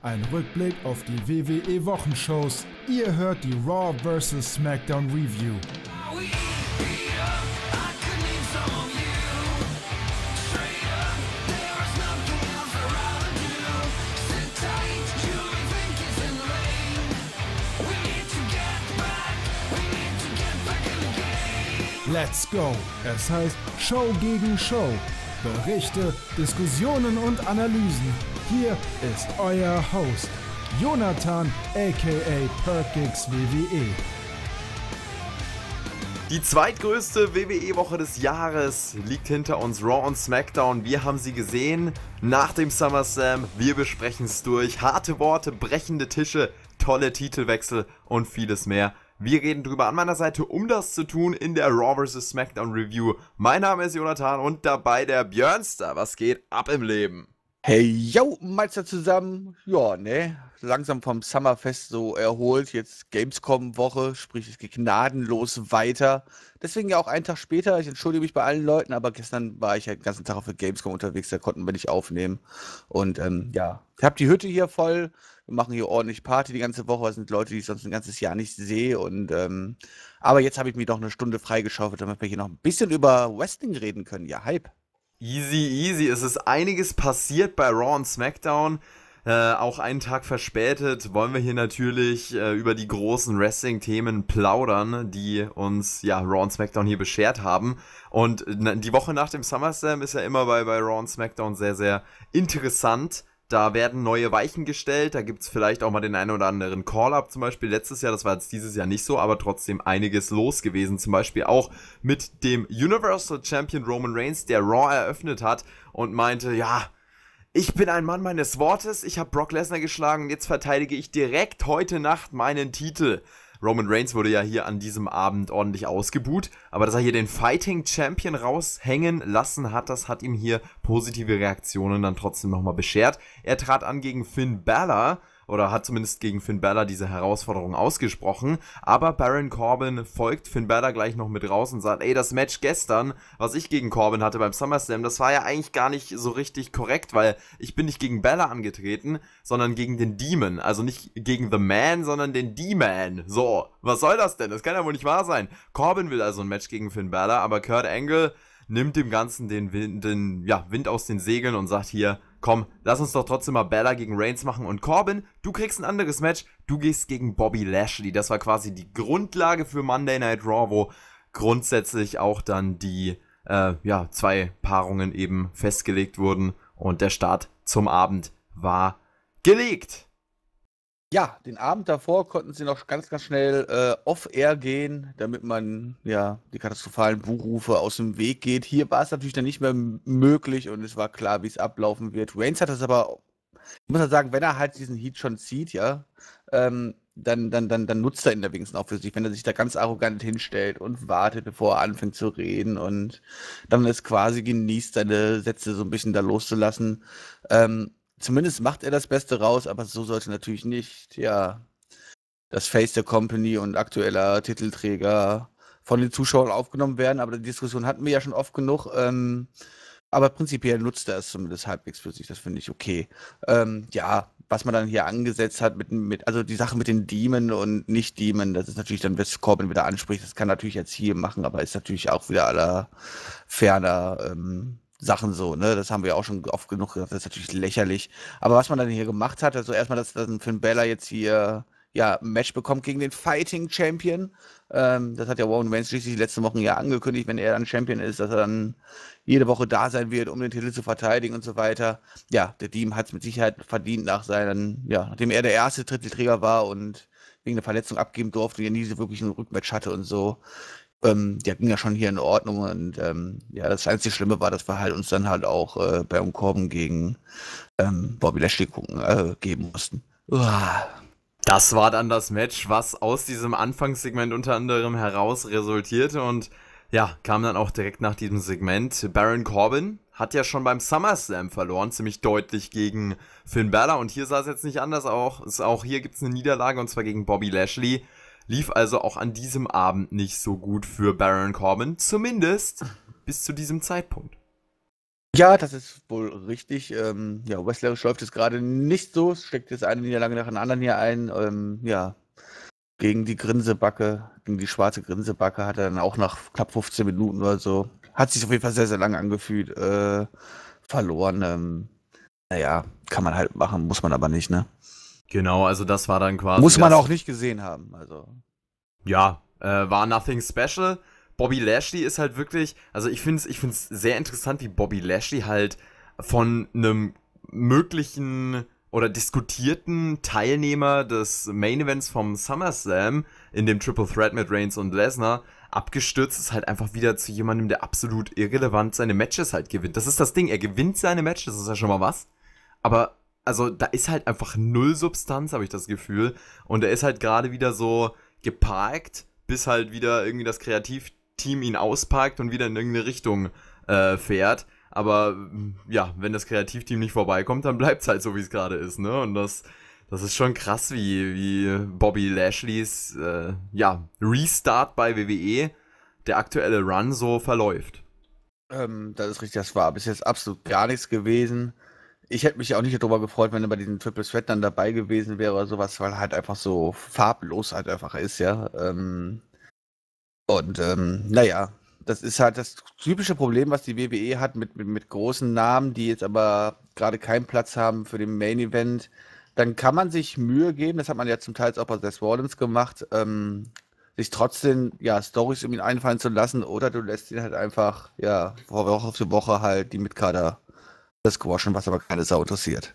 Ein Rückblick auf die WWE Wochenshows. Ihr hört die Raw vs. SmackDown Review. Let's go! Es heißt Show gegen Show. Berichte, Diskussionen und Analysen hier ist euer Host, Jonathan aka Perkix WWE. Die zweitgrößte WWE-Woche des Jahres liegt hinter uns Raw und SmackDown. Wir haben sie gesehen nach dem SummerSlam. Wir besprechen es durch. Harte Worte, brechende Tische, tolle Titelwechsel und vieles mehr. Wir reden drüber an meiner Seite, um das zu tun, in der Raw vs. SmackDown Review. Mein Name ist Jonathan und dabei der Björnster. Was geht ab im Leben? Hey, yo, Meister zusammen. Ja, ne, langsam vom Summerfest so erholt. Jetzt Gamescom-Woche, sprich, es geht gnadenlos weiter. Deswegen ja auch einen Tag später. Ich entschuldige mich bei allen Leuten, aber gestern war ich ja den ganzen Tag auf der Gamescom unterwegs. Da konnten wir nicht aufnehmen. Und ähm, ja, ich habe die Hütte hier voll. Wir machen hier ordentlich Party die ganze Woche. Das sind Leute, die ich sonst ein ganzes Jahr nicht sehe. Und ähm, aber jetzt habe ich mir doch eine Stunde freigeschaufelt, damit wir hier noch ein bisschen über Wrestling reden können. Ja, Hype. Easy, easy. Es ist einiges passiert bei Raw und SmackDown. Äh, auch einen Tag verspätet wollen wir hier natürlich äh, über die großen Wrestling-Themen plaudern, die uns ja Raw und SmackDown hier beschert haben. Und äh, die Woche nach dem SummerSlam ist ja immer bei, bei Raw und SmackDown sehr, sehr interessant. Da werden neue Weichen gestellt, da gibt es vielleicht auch mal den einen oder anderen Call-Up zum Beispiel. Letztes Jahr, das war jetzt dieses Jahr nicht so, aber trotzdem einiges los gewesen. Zum Beispiel auch mit dem Universal Champion Roman Reigns, der Raw eröffnet hat und meinte, ja, ich bin ein Mann meines Wortes, ich habe Brock Lesnar geschlagen und jetzt verteidige ich direkt heute Nacht meinen Titel. Roman Reigns wurde ja hier an diesem Abend ordentlich ausgebuht, aber dass er hier den Fighting Champion raushängen lassen hat, das hat ihm hier positive Reaktionen dann trotzdem nochmal beschert. Er trat an gegen Finn Balor oder hat zumindest gegen Finn Balor diese Herausforderung ausgesprochen. Aber Baron Corbin folgt Finn Balor gleich noch mit raus und sagt, ey, das Match gestern, was ich gegen Corbin hatte beim SummerSlam, das war ja eigentlich gar nicht so richtig korrekt, weil ich bin nicht gegen Balor angetreten, sondern gegen den Demon. Also nicht gegen The Man, sondern den D-Man. So, was soll das denn? Das kann ja wohl nicht wahr sein. Corbin will also ein Match gegen Finn Balor, aber Kurt Angle nimmt dem Ganzen den, Wind, den ja, Wind aus den Segeln und sagt hier, komm, lass uns doch trotzdem mal Bella gegen Reigns machen und Corbin, du kriegst ein anderes Match, du gehst gegen Bobby Lashley. Das war quasi die Grundlage für Monday Night Raw, wo grundsätzlich auch dann die äh, ja, zwei Paarungen eben festgelegt wurden und der Start zum Abend war gelegt. Ja, den Abend davor konnten sie noch ganz, ganz schnell äh, off-air gehen, damit man ja die katastrophalen Buchrufe aus dem Weg geht. Hier war es natürlich dann nicht mehr möglich und es war klar, wie es ablaufen wird. Reigns hat das aber, ich muss halt sagen, wenn er halt diesen Heat schon zieht, ja, ähm, dann, dann, dann, dann nutzt er ihn da wenigstens auch für sich, wenn er sich da ganz arrogant hinstellt und wartet, bevor er anfängt zu reden und dann es quasi genießt, seine Sätze so ein bisschen da loszulassen. Ähm, zumindest macht er das Beste raus, aber so sollte natürlich nicht, ja, das Face der Company und aktueller Titelträger von den Zuschauern aufgenommen werden. Aber die Diskussion hatten wir ja schon oft genug. Ähm, aber prinzipiell nutzt er es zumindest halbwegs für sich. Das finde ich okay. Ähm, ja, was man dann hier angesetzt hat, mit, mit, also die Sache mit den Demon und nicht Demon, das ist natürlich dann, was Corbin wieder anspricht, das kann natürlich jetzt hier machen, aber ist natürlich auch wieder aller ferner. Ähm, Sachen so, ne? Das haben wir auch schon oft genug gesagt, das ist natürlich lächerlich. Aber was man dann hier gemacht hat, also erstmal, dass dann Finn Bella jetzt hier ja, ein Match bekommt gegen den Fighting Champion. Ähm, das hat ja Warren Reigns schließlich die letzten Wochen ja angekündigt, wenn er dann Champion ist, dass er dann jede Woche da sein wird, um den Titel zu verteidigen und so weiter. Ja, der Team hat es mit Sicherheit verdient nach seinen, ja, nachdem er der erste Drittelträger war und wegen der Verletzung abgeben durfte und ja nie so wirklich ein Rückmatch hatte und so ähm, ja, ging ja schon hier in Ordnung und ähm, ja, das einzige Schlimme war, dass wir halt uns dann halt auch äh, bei Umkorben gegen ähm, Bobby Lashley gucken, äh, geben mussten. Uah. Das war dann das Match, was aus diesem Anfangssegment unter anderem heraus resultierte und ja, kam dann auch direkt nach diesem Segment. Baron Corbin hat ja schon beim SummerSlam verloren, ziemlich deutlich gegen Finn Balor und hier sah es jetzt nicht anders auch, auch hier gibt es eine Niederlage und zwar gegen Bobby Lashley. Lief also auch an diesem Abend nicht so gut für Baron Corbin, zumindest bis zu diesem Zeitpunkt. Ja, das ist wohl richtig. Ähm, ja, wrestlerisch läuft es gerade nicht so. Es steckt jetzt eine Niederlage nach der anderen hier ein. Ähm, ja, gegen die Grinsebacke, gegen die schwarze Grinsebacke hat er dann auch nach knapp 15 Minuten oder so, hat sich auf jeden Fall sehr, sehr lange angefühlt, äh, verloren. Ähm, naja, kann man halt machen, muss man aber nicht, ne? Genau, also das war dann quasi. Muss man auch nicht gesehen haben, also. Ja, äh, war nothing special. Bobby Lashley ist halt wirklich, also ich finde es ich find's sehr interessant, wie Bobby Lashley halt von einem möglichen oder diskutierten Teilnehmer des Main Events vom SummerSlam in dem Triple Threat mit Reigns und Lesnar abgestürzt ist halt einfach wieder zu jemandem, der absolut irrelevant seine Matches halt gewinnt. Das ist das Ding, er gewinnt seine Matches, das ist ja schon mal was. Aber also da ist halt einfach null Substanz, habe ich das Gefühl. Und er ist halt gerade wieder so geparkt, bis halt wieder irgendwie das Kreativteam ihn ausparkt und wieder in irgendeine Richtung äh, fährt. Aber mm, ja, wenn das Kreativteam nicht vorbeikommt, dann bleibt es halt so, wie es gerade ist, ne? Und das, das ist schon krass, wie, wie Bobby Lashleys äh, ja, Restart bei WWE, der aktuelle Run so verläuft. Ähm, das ist richtig, das war bis jetzt absolut gar nichts gewesen ich hätte mich auch nicht darüber gefreut, wenn er bei diesem Triple Threat dann dabei gewesen wäre oder sowas, weil er halt einfach so farblos halt einfach ist, ja. Ähm, und ähm, naja, das ist halt das typische Problem, was die WWE hat mit, mit, mit großen Namen, die jetzt aber gerade keinen Platz haben für den Main Event. Dann kann man sich Mühe geben, das hat man ja zum Teil auch bei Seth Rollins gemacht, ähm, sich trotzdem ja Stories um ihn einfallen zu lassen oder du lässt ihn halt einfach ja Woche auf die Woche halt die Mitkader das gewaschen, was aber keine Sau interessiert.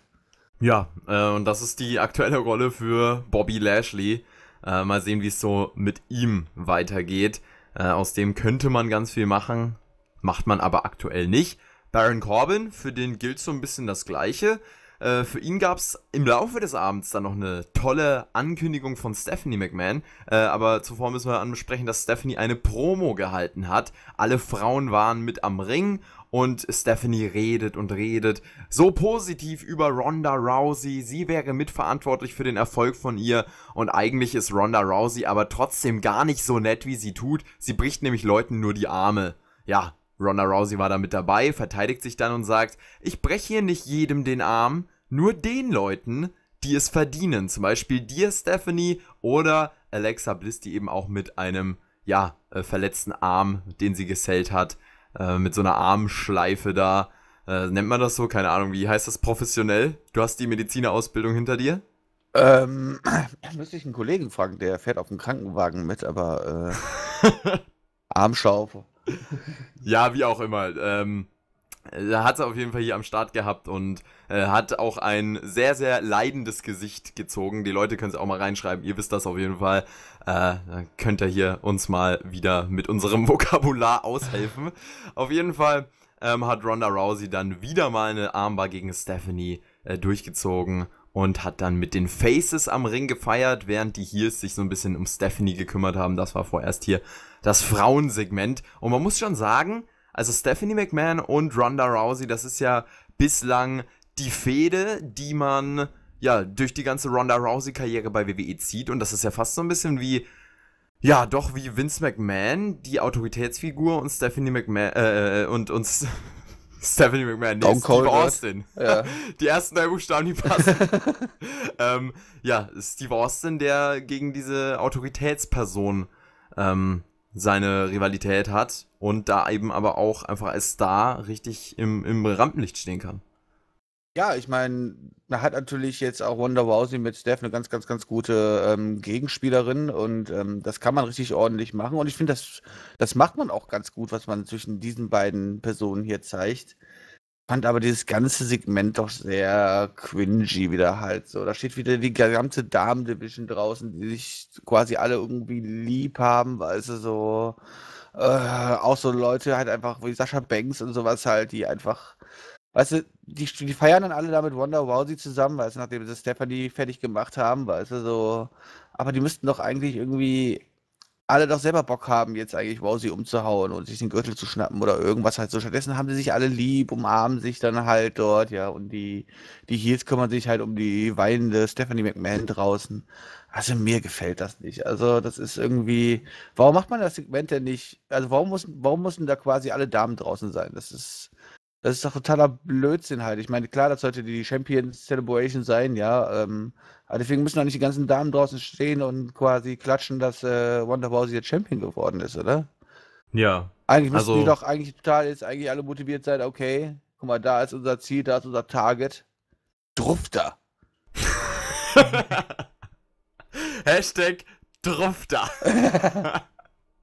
Ja, äh, und das ist die aktuelle Rolle für Bobby Lashley. Äh, mal sehen, wie es so mit ihm weitergeht. Äh, aus dem könnte man ganz viel machen, macht man aber aktuell nicht. Baron Corbin, für den gilt so ein bisschen das Gleiche. Äh, für ihn gab es im Laufe des Abends dann noch eine tolle Ankündigung von Stephanie McMahon. Äh, aber zuvor müssen wir ansprechen, dass Stephanie eine Promo gehalten hat. Alle Frauen waren mit am Ring und Stephanie redet und redet so positiv über Ronda Rousey. Sie wäre mitverantwortlich für den Erfolg von ihr und eigentlich ist Ronda Rousey aber trotzdem gar nicht so nett, wie sie tut. Sie bricht nämlich Leuten nur die Arme. Ja, Ronda Rousey war da mit dabei, verteidigt sich dann und sagt, ich breche hier nicht jedem den Arm, nur den Leuten, die es verdienen. Zum Beispiel dir, Stephanie, oder Alexa Bliss, die eben auch mit einem, ja, äh, verletzten Arm, den sie gesellt hat, äh, mit so einer Armschleife da. Äh, nennt man das so? Keine Ahnung, wie heißt das professionell? Du hast die Medizinerausbildung hinter dir? Ähm, müsste ich einen Kollegen fragen, der fährt auf dem Krankenwagen mit, aber äh, Armschaufe. Ja, wie auch immer. Ähm, er äh, hat es auf jeden Fall hier am Start gehabt und äh, hat auch ein sehr, sehr leidendes Gesicht gezogen. Die Leute können es auch mal reinschreiben, ihr wisst das auf jeden Fall. Äh, dann könnt ihr hier uns mal wieder mit unserem Vokabular aushelfen. auf jeden Fall ähm, hat Ronda Rousey dann wieder mal eine Armbar gegen Stephanie äh, durchgezogen und hat dann mit den Faces am Ring gefeiert, während die Heels sich so ein bisschen um Stephanie gekümmert haben. Das war vorerst hier das Frauensegment. Und man muss schon sagen, also Stephanie McMahon und Ronda Rousey, das ist ja bislang die Fehde, die man ja durch die ganze Ronda Rousey-Karriere bei WWE zieht. Und das ist ja fast so ein bisschen wie, ja, doch wie Vince McMahon, die Autoritätsfigur und Stephanie McMahon, äh, äh, äh und uns. Stephanie McMahon, nee, Steve Austin. Ja. Die ersten drei Buchstaben, die passen. ähm, ja, Steve Austin, der gegen diese Autoritätsperson ähm, seine Rivalität hat und da eben aber auch einfach als Star richtig im, im Rampenlicht stehen kann. Ja, ich meine, da hat natürlich jetzt auch Wanda Rousey mit Steph eine ganz, ganz, ganz gute ähm, Gegenspielerin und ähm, das kann man richtig ordentlich machen. Und ich finde, das, das macht man auch ganz gut, was man zwischen diesen beiden Personen hier zeigt. Fand aber dieses ganze Segment doch sehr cringy wieder halt so. Da steht wieder die gesamte Damen-Division draußen, die sich quasi alle irgendwie lieb haben, weil sie so, äh, auch so Leute halt einfach wie Sascha Banks und sowas halt, die einfach, weißt du, die, die feiern dann alle da mit Wonder Rousey zusammen, weißt du, nachdem sie Stephanie fertig gemacht haben, weißt du, so. Aber die müssten doch eigentlich irgendwie alle doch selber Bock haben, jetzt eigentlich Rousey umzuhauen und sich den Gürtel zu schnappen oder irgendwas halt so. Stattdessen haben sie sich alle lieb, umarmen sich dann halt dort, ja. Und die, die Heels kümmern sich halt um die weinende Stephanie McMahon draußen. Also mir gefällt das nicht. Also das ist irgendwie, warum macht man das Segment denn nicht? Also warum muss, warum müssen da quasi alle Damen draußen sein? Das ist, das ist doch totaler Blödsinn halt. Ich meine, klar, das sollte die Champions Celebration sein, ja. Ähm, aber deswegen müssen doch nicht die ganzen Damen draußen stehen und quasi klatschen, dass äh, Wonder Bowser jetzt Champion geworden ist, oder? Ja. Eigentlich müssen also, die doch eigentlich total jetzt eigentlich alle motiviert sein, okay, guck mal, da ist unser Ziel, da ist unser Target. Drufter. Hashtag Drufter.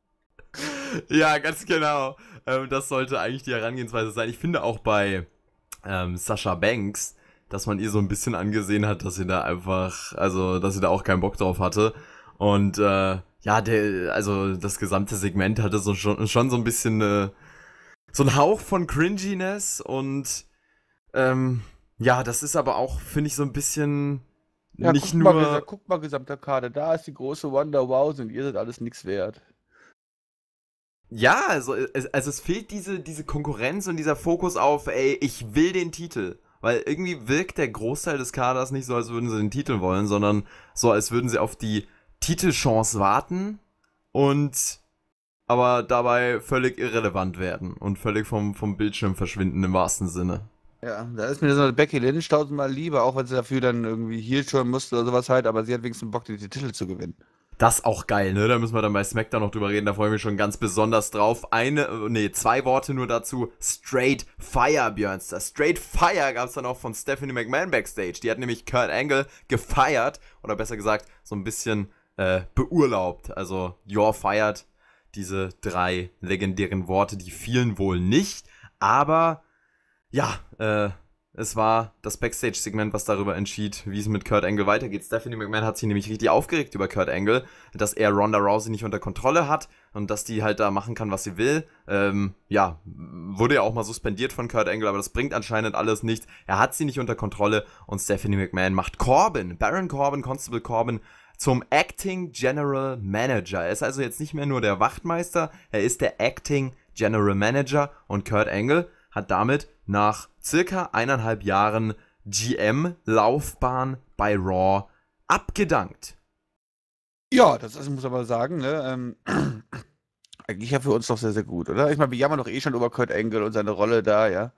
ja, ganz genau. Ähm, das sollte eigentlich die Herangehensweise sein. Ich finde auch bei ähm, Sascha Banks, dass man ihr so ein bisschen angesehen hat, dass sie da einfach, also dass sie da auch keinen Bock drauf hatte. Und äh, ja, der, also das gesamte Segment hatte so schon, schon so ein bisschen äh, so ein Hauch von Cringiness und ähm, ja, das ist aber auch, finde ich, so ein bisschen ja, nicht guck nur. Mal, guck mal, gesamter Kader, da ist die große Wonder Wow und ihr seid alles nichts wert. Ja, also, äh, also es fehlt diese, diese Konkurrenz und dieser Fokus auf, ey, ich will den Titel. Weil irgendwie wirkt der Großteil des Kaders nicht so, als würden sie den Titel wollen, sondern so, als würden sie auf die Titelchance warten und aber dabei völlig irrelevant werden und völlig vom, vom Bildschirm verschwinden im wahrsten Sinne. Ja, da ist mir so eine Becky Lynch tausendmal lieber, auch wenn sie dafür dann irgendwie Heel turn musste oder sowas halt, aber sie hat wenigstens Bock, die, die Titel zu gewinnen. Das auch geil, ne? Da müssen wir dann bei SmackDown noch drüber reden. Da freue ich mich schon ganz besonders drauf. Eine, äh, nee, zwei Worte nur dazu. Straight Fire, Björnster. Straight Fire gab es dann auch von Stephanie McMahon backstage. Die hat nämlich Kurt Angle gefeiert. Oder besser gesagt, so ein bisschen äh, beurlaubt. Also, you're fired. Diese drei legendären Worte, die fielen wohl nicht. Aber, ja, äh, es war das Backstage-Segment, was darüber entschied, wie es mit Kurt Angle weitergeht. Stephanie McMahon hat sich nämlich richtig aufgeregt über Kurt Angle, dass er Ronda Rousey nicht unter Kontrolle hat und dass die halt da machen kann, was sie will. Ähm, ja, wurde ja auch mal suspendiert von Kurt Angle, aber das bringt anscheinend alles nichts. Er hat sie nicht unter Kontrolle und Stephanie McMahon macht Corbin, Baron Corbin, Constable Corbin zum Acting General Manager. Er ist also jetzt nicht mehr nur der Wachtmeister, er ist der Acting General Manager und Kurt Angle hat damit nach circa eineinhalb Jahren GM-Laufbahn bei Raw abgedankt. Ja, das, das muss mal sagen, ne? Ähm, eigentlich ja für uns doch sehr, sehr gut, oder? Ich meine, wir jammern doch eh schon über Kurt Engel und seine Rolle da, ja.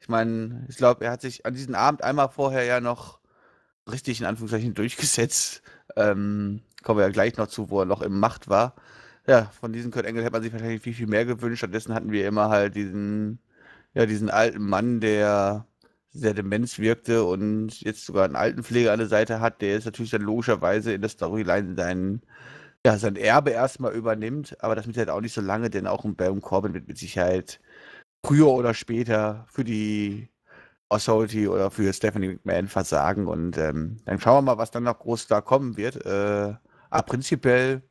Ich meine, ich glaube, er hat sich an diesem Abend einmal vorher ja noch richtig in Anführungszeichen durchgesetzt. Ähm, kommen wir ja gleich noch zu, wo er noch in Macht war. Ja, von diesem Kurt Engel hätte man sich wahrscheinlich viel, viel mehr gewünscht. Stattdessen hatten wir immer halt diesen ja, diesen alten Mann, der sehr Demenz wirkte und jetzt sogar einen Altenpfleger an der Seite hat, der ist natürlich dann logischerweise in der Storyline seinen ja, sein Erbe erstmal übernimmt, aber das wird halt auch nicht so lange, denn auch ein Baron Corbin wird mit Sicherheit früher oder später für die Authority oder für Stephanie McMahon versagen und ähm, dann schauen wir mal, was dann noch groß da kommen wird. Äh, aber prinzipiell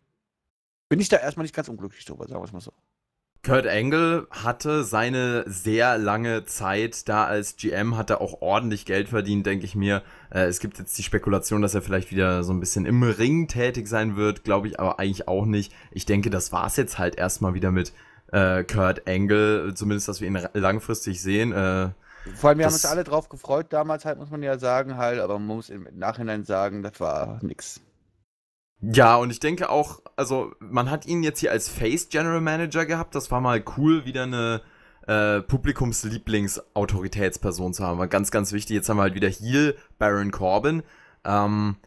bin ich da erstmal nicht ganz unglücklich drüber, sagen wir es mal so. Kurt Angle hatte seine sehr lange Zeit da als GM, hat er auch ordentlich Geld verdient, denke ich mir. Äh, es gibt jetzt die Spekulation, dass er vielleicht wieder so ein bisschen im Ring tätig sein wird, glaube ich aber eigentlich auch nicht. Ich denke, das war's jetzt halt erstmal wieder mit äh, Kurt Angle, zumindest, dass wir ihn langfristig sehen. Äh, vor allem, wir haben uns alle drauf gefreut damals, halt, muss man ja sagen, halt, aber man muss im Nachhinein sagen, das war nix. Ja, und ich denke auch, also man hat ihn jetzt hier als Face General Manager gehabt. Das war mal cool, wieder eine äh, Publikumslieblingsautoritätsperson zu haben. War ganz, ganz wichtig. Jetzt haben wir halt wieder Heal Baron Corbin. Ähm,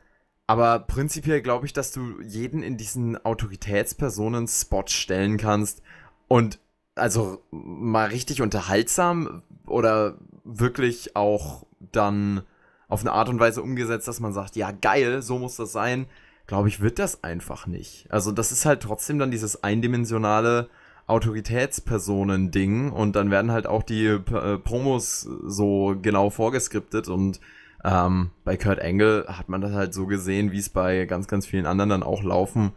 aber prinzipiell glaube ich, dass du jeden in diesen Autoritätspersonen-Spot stellen kannst und also mal richtig unterhaltsam oder wirklich auch dann auf eine Art und Weise umgesetzt, dass man sagt, ja geil, so muss das sein glaube ich, wird das einfach nicht. Also das ist halt trotzdem dann dieses eindimensionale Autoritätspersonen-Ding und dann werden halt auch die äh, Promos so genau vorgeskriptet und ähm, bei Kurt Angle hat man das halt so gesehen, wie es bei ganz, ganz vielen anderen dann auch laufen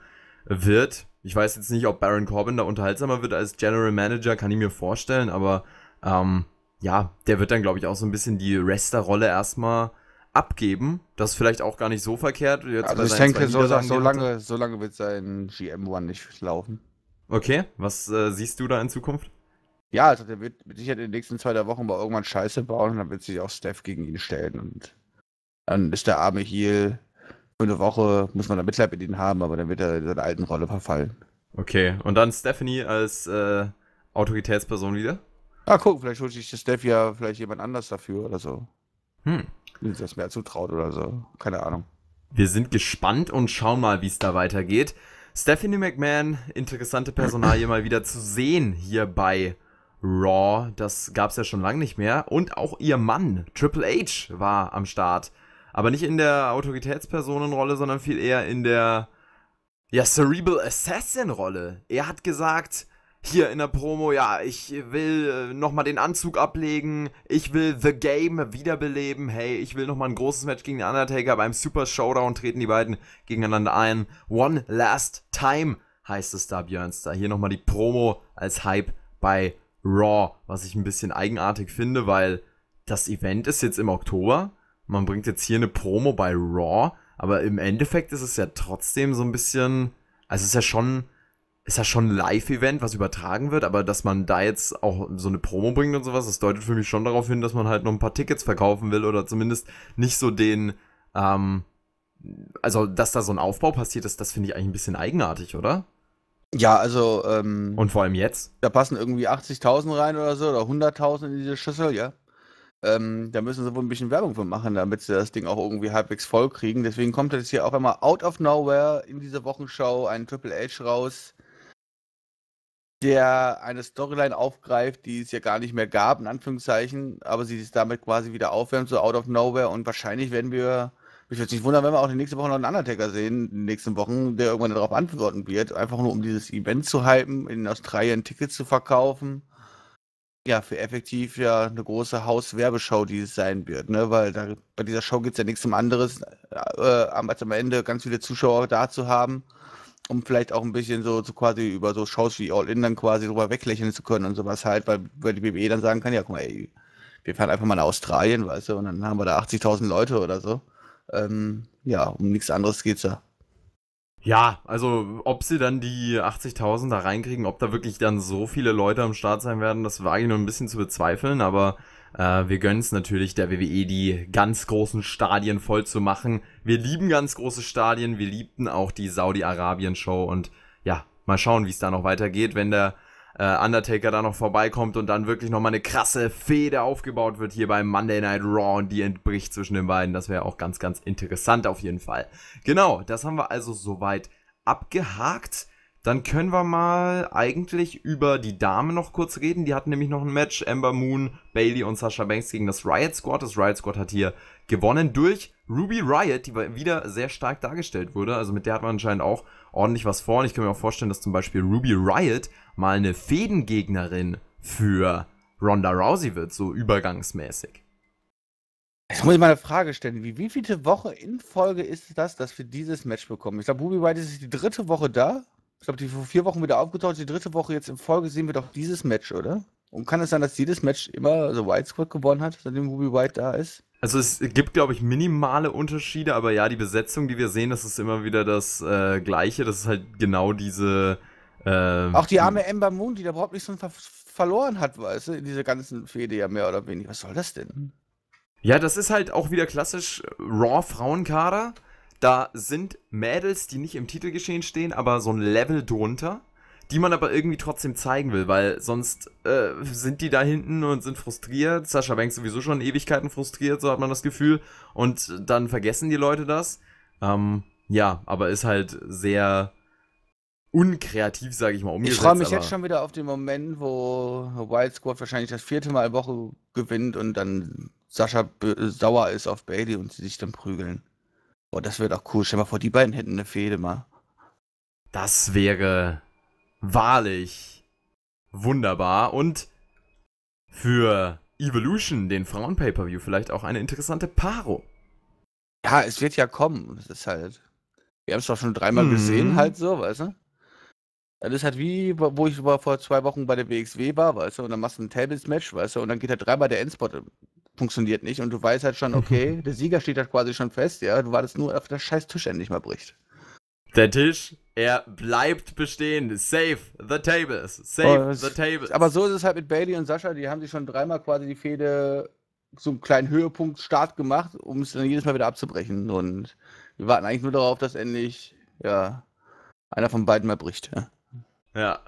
wird. Ich weiß jetzt nicht, ob Baron Corbin da unterhaltsamer wird als General Manager, kann ich mir vorstellen, aber ähm, ja, der wird dann, glaube ich, auch so ein bisschen die rester rolle erstmal abgeben. Das ist vielleicht auch gar nicht so verkehrt. Jetzt also ich denke, so, so, lange, so lange wird sein GM1 nicht laufen. Okay, was äh, siehst du da in Zukunft? Ja, also der wird sicher in den nächsten zwei, drei Wochen mal irgendwann Scheiße bauen und dann wird sich auch Steph gegen ihn stellen und dann ist der arme Heal für eine Woche, muss man da Mitleid mit ihm haben, aber dann wird er in seiner alten Rolle verfallen. Okay, und dann Stephanie als äh, Autoritätsperson wieder? Ah, guck, vielleicht holt sich Steph ja vielleicht jemand anders dafür oder so. Hm, wenn sie das mehr zutraut oder so. Keine Ahnung. Wir sind gespannt und schauen mal, wie es da weitergeht. Stephanie McMahon, interessante Personalie mal wieder zu sehen hier bei Raw. Das gab es ja schon lange nicht mehr. Und auch ihr Mann, Triple H, war am Start. Aber nicht in der Autoritätspersonenrolle, sondern viel eher in der ja, Cerebral Assassin-Rolle. Er hat gesagt, hier in der Promo, ja, ich will äh, nochmal den Anzug ablegen, ich will The Game wiederbeleben, hey, ich will nochmal ein großes Match gegen den Undertaker, beim Super Showdown treten die beiden gegeneinander ein. One Last Time heißt es da, Björnster. Hier nochmal die Promo als Hype bei Raw, was ich ein bisschen eigenartig finde, weil das Event ist jetzt im Oktober, man bringt jetzt hier eine Promo bei Raw, aber im Endeffekt ist es ja trotzdem so ein bisschen, also es ist ja schon ist ja schon ein Live-Event, was übertragen wird, aber dass man da jetzt auch so eine Promo bringt und sowas, das deutet für mich schon darauf hin, dass man halt noch ein paar Tickets verkaufen will oder zumindest nicht so den, ähm, also dass da so ein Aufbau passiert ist, das finde ich eigentlich ein bisschen eigenartig, oder? Ja, also. Ähm, und vor allem jetzt? Da passen irgendwie 80.000 rein oder so oder 100.000 in diese Schüssel, ja. Ähm, da müssen sie wohl ein bisschen Werbung für machen, damit sie das Ding auch irgendwie halbwegs voll kriegen. Deswegen kommt jetzt hier auch einmal out of nowhere in dieser Wochenschau ein Triple H raus der eine Storyline aufgreift, die es ja gar nicht mehr gab, in Anführungszeichen, aber sie ist damit quasi wieder aufwärmt, so out of nowhere und wahrscheinlich werden wir, mich würde es nicht wundern, wenn wir auch in nächste Woche noch einen Undertaker sehen, in den nächsten Wochen, der irgendwann darauf antworten wird, einfach nur um dieses Event zu hypen, in Australien Tickets zu verkaufen. Ja, für effektiv ja eine große Hauswerbeshow, die es sein wird, ne? Weil da, bei dieser Show geht es ja nichts um anderes, äh, als am Ende ganz viele Zuschauer da zu haben um vielleicht auch ein bisschen so, so quasi über so Shows wie All In dann quasi drüber weglächeln zu können und sowas halt, weil, weil die BBE dann sagen kann, ja guck mal, ey, wir fahren einfach mal nach Australien, weißt du, und dann haben wir da 80.000 Leute oder so. Ähm, ja, um nichts anderes geht's da. Ja, also ob sie dann die 80.000 da reinkriegen, ob da wirklich dann so viele Leute am Start sein werden, das wage ich nur ein bisschen zu bezweifeln, aber äh, wir gönnen es natürlich der WWE, die ganz großen Stadien voll zu machen. Wir lieben ganz große Stadien. Wir liebten auch die Saudi-Arabien-Show. Und ja, mal schauen, wie es da noch weitergeht, wenn der äh, Undertaker da noch vorbeikommt und dann wirklich nochmal eine krasse Fehde aufgebaut wird hier beim Monday Night Raw und die entbricht zwischen den beiden. Das wäre auch ganz, ganz interessant auf jeden Fall. Genau, das haben wir also soweit abgehakt. Dann können wir mal eigentlich über die Dame noch kurz reden. Die hatten nämlich noch ein Match. Amber Moon, Bailey und Sasha Banks gegen das Riot Squad. Das Riot Squad hat hier gewonnen durch Ruby Riot, die wieder sehr stark dargestellt wurde. Also mit der hat man anscheinend auch ordentlich was vor. Und ich kann mir auch vorstellen, dass zum Beispiel Ruby Riot mal eine Fädengegnerin für Ronda Rousey wird, so übergangsmäßig. Jetzt muss ich mal eine Frage stellen. Wie, wie Woche in Folge ist das, dass wir dieses Match bekommen? Ich glaube, Ruby Riot ist die dritte Woche da ich glaube, die vor vier Wochen wieder aufgetaucht, die dritte Woche jetzt in Folge sehen wir doch dieses Match, oder? Und kann es sein, dass jedes Match immer so White Squad gewonnen hat, seitdem Ruby White da ist? Also es gibt, glaube ich, minimale Unterschiede, aber ja, die Besetzung, die wir sehen, das ist immer wieder das äh, Gleiche. Das ist halt genau diese. Äh, Auch die arme Ember Moon, die da überhaupt nichts so ver verloren hat, weißt du, in dieser ganzen Fehde ja mehr oder weniger. Was soll das denn? Ja, das ist halt auch wieder klassisch Raw-Frauenkader. Da sind Mädels, die nicht im Titelgeschehen stehen, aber so ein Level drunter, die man aber irgendwie trotzdem zeigen will, weil sonst äh, sind die da hinten und sind frustriert. Sascha Banks sowieso schon Ewigkeiten frustriert, so hat man das Gefühl. Und dann vergessen die Leute das. Ähm, ja, aber ist halt sehr unkreativ, sage ich mal, umgesetzt. Ich freue mich jetzt schon wieder auf den Moment, wo Wild Squad wahrscheinlich das vierte Mal Woche gewinnt und dann Sascha sauer ist auf Bailey und sie sich dann prügeln. Oh, das wird auch cool. Stell mal vor, die beiden hätten eine Fehde mal. Das wäre wahrlich wunderbar und für Evolution, den Frauen-Pay-Per-View, vielleicht auch eine interessante Paro. Ja, es wird ja kommen. Das ist halt. Wir haben es doch schon dreimal mhm. gesehen, halt so, weißt du? Das ist halt wie, wo ich vor zwei Wochen bei der BXW war, weißt du, und dann machst du ein Tables-Match, weißt du, und dann geht halt dreimal der Endspot funktioniert nicht und du weißt halt schon, okay, der Sieger steht halt quasi schon fest, ja, du wartest nur, auf der scheiß Tisch endlich mal bricht. Der Tisch, er bleibt bestehen. Save the tables. Save oh, the tables. Aber so ist es halt mit Bailey und Sascha, die haben sich schon dreimal quasi die Fehde so kleinen Höhepunkt Start gemacht, um es dann jedes Mal wieder abzubrechen. Und wir warten eigentlich nur darauf, dass endlich, ja, einer von beiden mal bricht. Ja.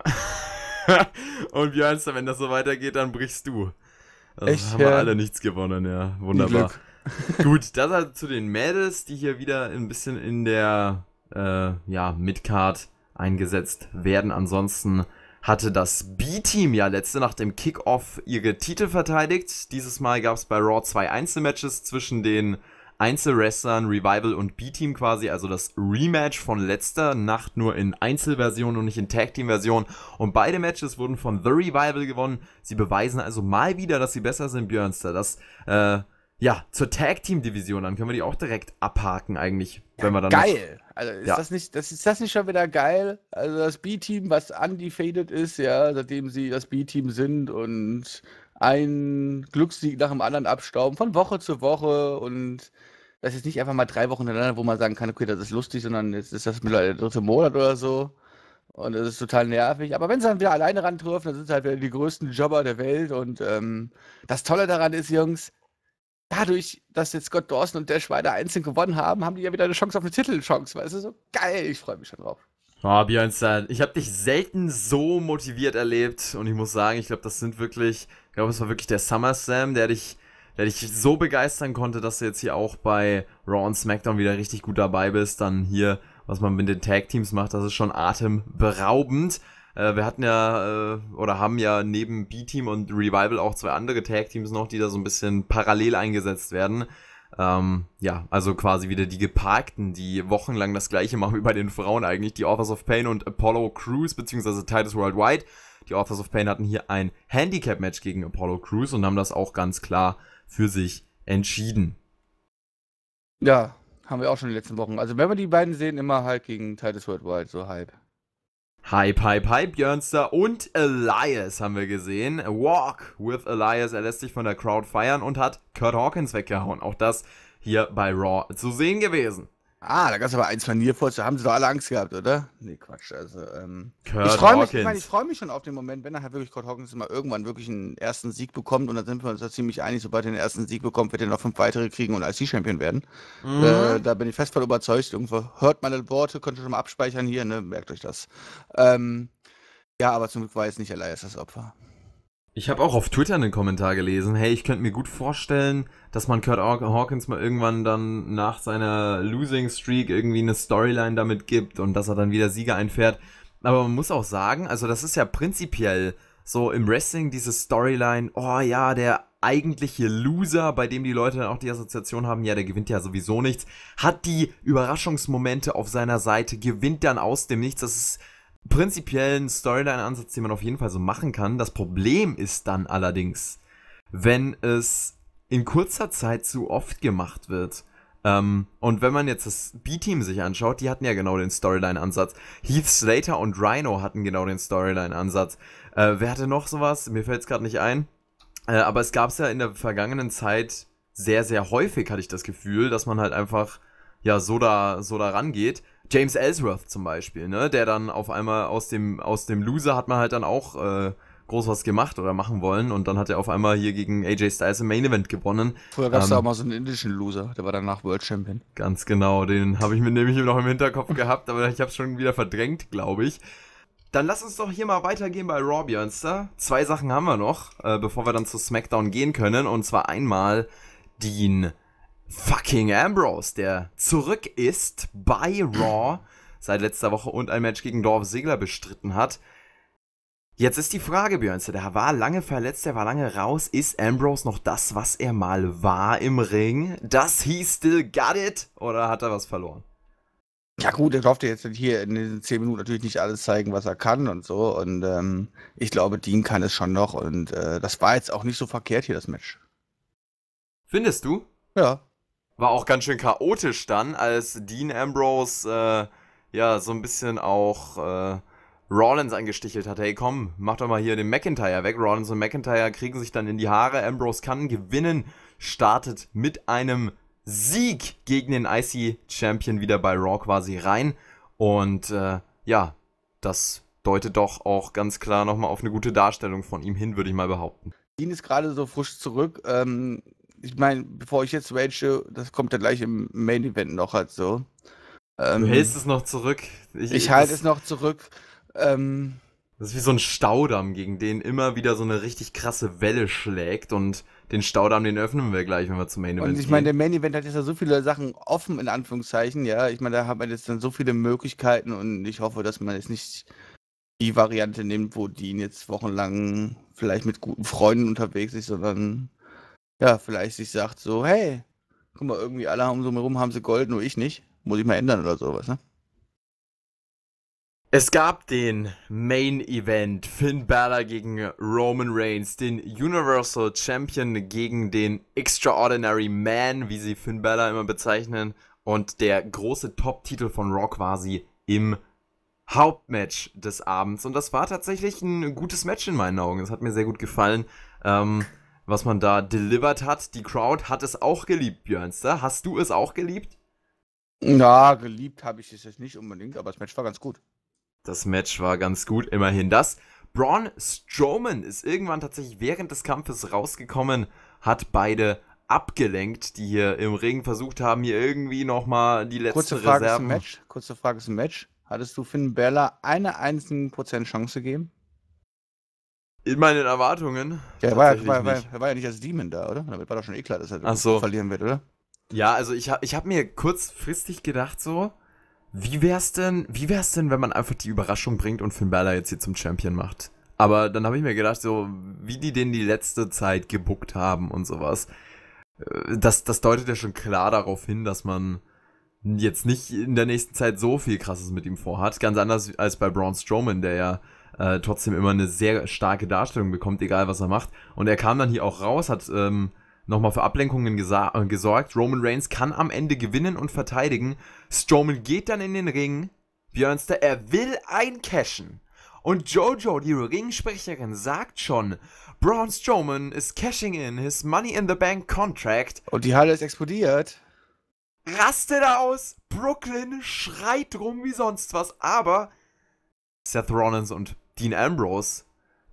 ja. und Björnster, wenn das so weitergeht, dann brichst du. Also Echt, haben wir ja. alle nichts gewonnen, ja. Wunderbar. Gut, das also zu den Mädels, die hier wieder ein bisschen in der äh, ja, Midcard eingesetzt werden. Ansonsten hatte das B-Team ja letzte nach dem Kickoff ihre Titel verteidigt. Dieses Mal gab es bei Raw zwei Einzelmatches zwischen den Einzelwrestlern, Revival und B-Team quasi, also das Rematch von letzter Nacht nur in Einzelversion und nicht in Tag-Team-Version. Und beide Matches wurden von The Revival gewonnen. Sie beweisen also mal wieder, dass sie besser sind, Björnster. Das, äh, ja, zur Tag-Team-Division, dann können wir die auch direkt abhaken eigentlich, ja, wenn wir dann... Geil! Also ist ja. das nicht, das, ist das nicht schon wieder geil? Also das B-Team, was undefeated ist, ja, seitdem sie das B-Team sind und ein Glückssieg nach dem anderen abstauben, von Woche zu Woche und das ist nicht einfach mal drei Wochen hintereinander, wo man sagen kann, okay, das ist lustig, sondern jetzt ist das mittlerweile der dritte Monat oder so. Und das ist total nervig. Aber wenn sie dann wieder alleine ran dürfen, dann sind sie halt wieder die größten Jobber der Welt. Und ähm, das Tolle daran ist, Jungs, dadurch, dass jetzt Scott Dawson und der Schweider einzeln gewonnen haben, haben die ja wieder eine Chance auf eine Titelchance. Weißt du, so geil, ich freue mich schon drauf. Oh, ah, Björnstein, ich habe dich selten so motiviert erlebt und ich muss sagen, ich glaube, das sind wirklich ich glaube, es war wirklich der SummerSlam, der dich, der dich so begeistern konnte, dass du jetzt hier auch bei Raw und SmackDown wieder richtig gut dabei bist. Dann hier, was man mit den Tag Teams macht, das ist schon atemberaubend. Äh, wir hatten ja äh, oder haben ja neben B-Team und Revival auch zwei andere Tag Teams noch, die da so ein bisschen parallel eingesetzt werden. Ähm, ja, also quasi wieder die Geparkten, die wochenlang das gleiche machen wie bei den Frauen eigentlich. Die Authors of Pain und Apollo Crews beziehungsweise Titus Worldwide die Authors of Pain hatten hier ein Handicap-Match gegen Apollo Crews und haben das auch ganz klar für sich entschieden. Ja, haben wir auch schon in den letzten Wochen. Also wenn wir die beiden sehen, immer halt gegen Titus Worldwide, so Hype. Hype, Hype, Hype, Björnster und Elias haben wir gesehen. Walk with Elias, er lässt sich von der Crowd feiern und hat Kurt Hawkins weggehauen. Auch das hier bei Raw zu sehen gewesen. Ah, da gab es aber eins von Nierfurz, da haben sie doch alle Angst gehabt, oder? Nee, Quatsch. Also, ähm, ich freue mich, ich mein, ich freu mich schon auf den Moment, wenn nachher wirklich Kurt Hawkins mal irgendwann wirklich einen ersten Sieg bekommt. Und dann sind wir uns da ziemlich einig, sobald er den ersten Sieg bekommt, wird er noch fünf weitere kriegen und IC-Champion werden. Mhm. Äh, da bin ich fest von überzeugt. Irgendwo hört meine Worte, könnt ihr schon mal abspeichern hier, ne? Merkt euch das. Ähm, ja, aber zum Glück war jetzt nicht Elias das Opfer. Ich habe auch auf Twitter einen Kommentar gelesen. Hey, ich könnte mir gut vorstellen, dass man Kurt Hawkins mal irgendwann dann nach seiner Losing Streak irgendwie eine Storyline damit gibt und dass er dann wieder Sieger einfährt. Aber man muss auch sagen, also das ist ja prinzipiell so im Wrestling diese Storyline, oh ja, der eigentliche Loser, bei dem die Leute dann auch die Assoziation haben, ja, der gewinnt ja sowieso nichts, hat die Überraschungsmomente auf seiner Seite, gewinnt dann aus dem Nichts. Das ist prinzipiellen Storyline-Ansatz, den man auf jeden Fall so machen kann. Das Problem ist dann allerdings, wenn es in kurzer Zeit zu oft gemacht wird. Ähm, und wenn man jetzt das B-Team sich anschaut, die hatten ja genau den Storyline-Ansatz. Heath Slater und Rhino hatten genau den Storyline-Ansatz. Äh, wer hatte noch sowas? Mir fällt es gerade nicht ein. Äh, aber es gab es ja in der vergangenen Zeit sehr, sehr häufig, hatte ich das Gefühl, dass man halt einfach ja so da, so da rangeht. James Ellsworth zum Beispiel, ne? Der dann auf einmal aus dem, aus dem Loser hat man halt dann auch äh, groß was gemacht oder machen wollen und dann hat er auf einmal hier gegen AJ Styles im Main Event gewonnen. Früher gab es ähm, da auch mal so einen indischen Loser, der war danach World Champion. Ganz genau, den habe ich mir nämlich noch im Hinterkopf gehabt, aber ich habe es schon wieder verdrängt, glaube ich. Dann lass uns doch hier mal weitergehen bei Raw Björnster. Zwei Sachen haben wir noch, äh, bevor wir dann zu SmackDown gehen können und zwar einmal Dean fucking Ambrose, der zurück ist bei Raw seit letzter Woche und ein Match gegen Dorf Segler bestritten hat. Jetzt ist die Frage, Björn, der war lange verletzt, der war lange raus. Ist Ambrose noch das, was er mal war im Ring? Does he still got it? Oder hat er was verloren? Ja gut, er durfte jetzt hier in den 10 Minuten natürlich nicht alles zeigen, was er kann und so. Und ähm, ich glaube, Dean kann es schon noch. Und äh, das war jetzt auch nicht so verkehrt hier, das Match. Findest du? Ja war auch ganz schön chaotisch dann, als Dean Ambrose äh, ja so ein bisschen auch äh, Rollins angestichelt hat. Hey, komm, mach doch mal hier den McIntyre weg. Rollins und McIntyre kriegen sich dann in die Haare. Ambrose kann gewinnen, startet mit einem Sieg gegen den IC Champion wieder bei Raw quasi rein. Und äh, ja, das deutet doch auch ganz klar nochmal auf eine gute Darstellung von ihm hin, würde ich mal behaupten. Dean ist gerade so frisch zurück. Ähm, ich meine, bevor ich jetzt rage, das kommt ja gleich im Main Event noch halt so. Ähm, du hältst es noch zurück. Ich, ich halte es noch zurück. Ähm, das ist wie so ein Staudamm, gegen den immer wieder so eine richtig krasse Welle schlägt und den Staudamm, den öffnen wir gleich, wenn wir zum Main Event gehen. Und ich meine, der Main Event hat jetzt ja so viele Sachen offen, in Anführungszeichen, ja. Ich meine, da hat man jetzt dann so viele Möglichkeiten und ich hoffe, dass man jetzt nicht die Variante nimmt, wo Dean jetzt wochenlang vielleicht mit guten Freunden unterwegs ist, sondern ja, vielleicht sich sagt so, hey, guck mal, irgendwie alle haben so rum, haben sie Gold, nur ich nicht. Muss ich mal ändern oder sowas, ne? Es gab den Main Event Finn Balor gegen Roman Reigns, den Universal Champion gegen den Extraordinary Man, wie sie Finn Balor immer bezeichnen, und der große Top-Titel von Raw quasi im Hauptmatch des Abends. Und das war tatsächlich ein gutes Match in meinen Augen. Es hat mir sehr gut gefallen. Ähm, was man da delivered hat. Die Crowd hat es auch geliebt, Björnster. Ne? Hast du es auch geliebt? Na, geliebt habe ich es jetzt nicht unbedingt, aber das Match war ganz gut. Das Match war ganz gut, immerhin das. Braun Strowman ist irgendwann tatsächlich während des Kampfes rausgekommen, hat beide abgelenkt, die hier im Ring versucht haben, hier irgendwie nochmal die letzte Kurze Frage Reserven. Ist ein Match. Kurze Frage ist ein Match. Hattest du Finn Bella eine einzige Prozent Chance gegeben? In meinen Erwartungen. Ja, er war, ja, war, war, war, ja nicht als Demon da, oder? Damit war doch schon eh klar, dass er so. verlieren wird, oder? Ja, also ich habe ich hab mir kurzfristig gedacht so, wie wär's denn, wie wär's denn, wenn man einfach die Überraschung bringt und Finn Balor jetzt hier zum Champion macht? Aber dann habe ich mir gedacht so, wie die den die letzte Zeit gebuckt haben und sowas. Äh, das, das deutet ja schon klar darauf hin, dass man jetzt nicht in der nächsten Zeit so viel Krasses mit ihm vorhat. Ganz anders als bei Braun Strowman, der ja äh, trotzdem immer eine sehr starke Darstellung bekommt, egal was er macht. Und er kam dann hier auch raus, hat ähm, nochmal für Ablenkungen äh, gesorgt. Roman Reigns kann am Ende gewinnen und verteidigen. Strowman geht dann in den Ring. Björnster, er will eincashen. Und Jojo, die Ringsprecherin, sagt schon, Braun Strowman is cashing in his Money in the Bank Contract. Und die Halle ist explodiert. Rastet aus, Brooklyn schreit rum wie sonst was, aber Seth Rollins und Dean Ambrose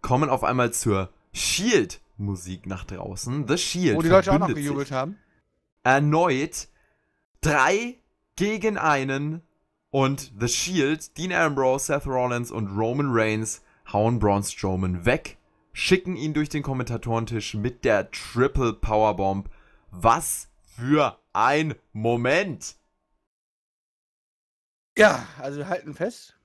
kommen auf einmal zur Shield-Musik nach draußen. The Shield. Wo die Leute auch noch gejubelt haben. Erneut drei gegen einen und The Shield, Dean Ambrose, Seth Rollins und Roman Reigns hauen Braun Strowman weg, schicken ihn durch den Kommentatorentisch mit der Triple Powerbomb. Was für ein Moment! Ja, also wir halten fest,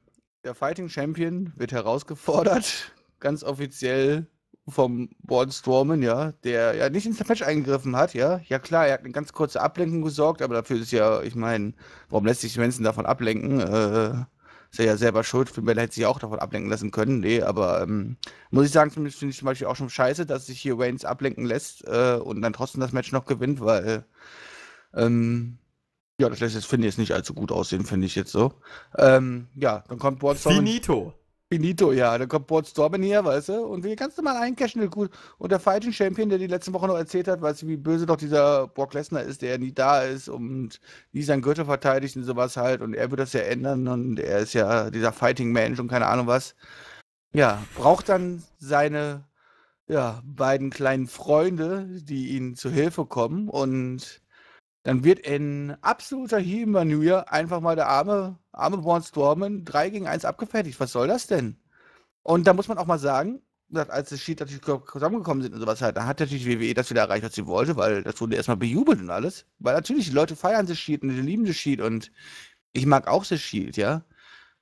der Fighting Champion wird herausgefordert, ganz offiziell vom Born Stormen, ja, der ja nicht ins Match eingegriffen hat, ja. Ja klar, er hat eine ganz kurze Ablenkung gesorgt, aber dafür ist ja, ich meine, warum lässt sich Manson davon ablenken? Äh, ist er ja selber schuld, Finn Balor hätte sich auch davon ablenken lassen können, nee, aber ähm, muss ich sagen, zumindest finde ich zum Beispiel auch schon scheiße, dass sich hier Waynes ablenken lässt äh, und dann trotzdem das Match noch gewinnt, weil ähm, ja, das lässt jetzt Finn jetzt nicht allzu gut aussehen, finde ich jetzt so. Ähm, ja, dann kommt Boardstorm. Finito. Finito, ja. Dann kommt Boardstorm hier, weißt du? Und wie kannst du mal eincashen. Gut. Und der Fighting Champion, der die letzten Wochen noch erzählt hat, weißt du, wie böse doch dieser Brock Lesnar ist, der nie da ist und nie seinen Gürtel verteidigt und sowas halt. Und er wird das ja ändern und er ist ja dieser Fighting Mensch und keine Ahnung was. Ja, braucht dann seine ja, beiden kleinen Freunde, die ihnen zu Hilfe kommen und dann wird in absoluter Heel-Manier einfach mal der arme, arme Braun Strowman 3 gegen 1 abgefertigt. Was soll das denn? Und da muss man auch mal sagen, als das Sheet natürlich zusammengekommen sind und sowas halt, da hat natürlich WWE das wieder erreicht, was sie wollte, weil das wurde erstmal bejubelt und alles. Weil natürlich, die Leute feiern das Sheet und die lieben das Sheet und ich mag auch das Sheet, ja.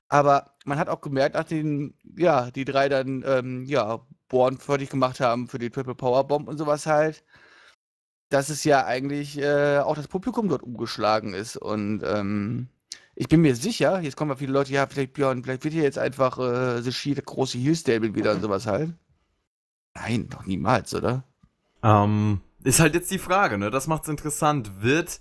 Aber man hat auch gemerkt, nachdem ja, die drei dann ähm, ja, Born fertig gemacht haben für die Triple Powerbomb und sowas halt, dass es ja eigentlich äh, auch das Publikum dort umgeschlagen ist. Und ähm, ich bin mir sicher, jetzt kommen ja viele Leute, ja, vielleicht Björn, vielleicht wird hier jetzt einfach äh, The Shield, große Heel Stable wieder und sowas halt. Nein, doch niemals, oder? Ähm, ist halt jetzt die Frage, ne? Das macht's interessant. Wird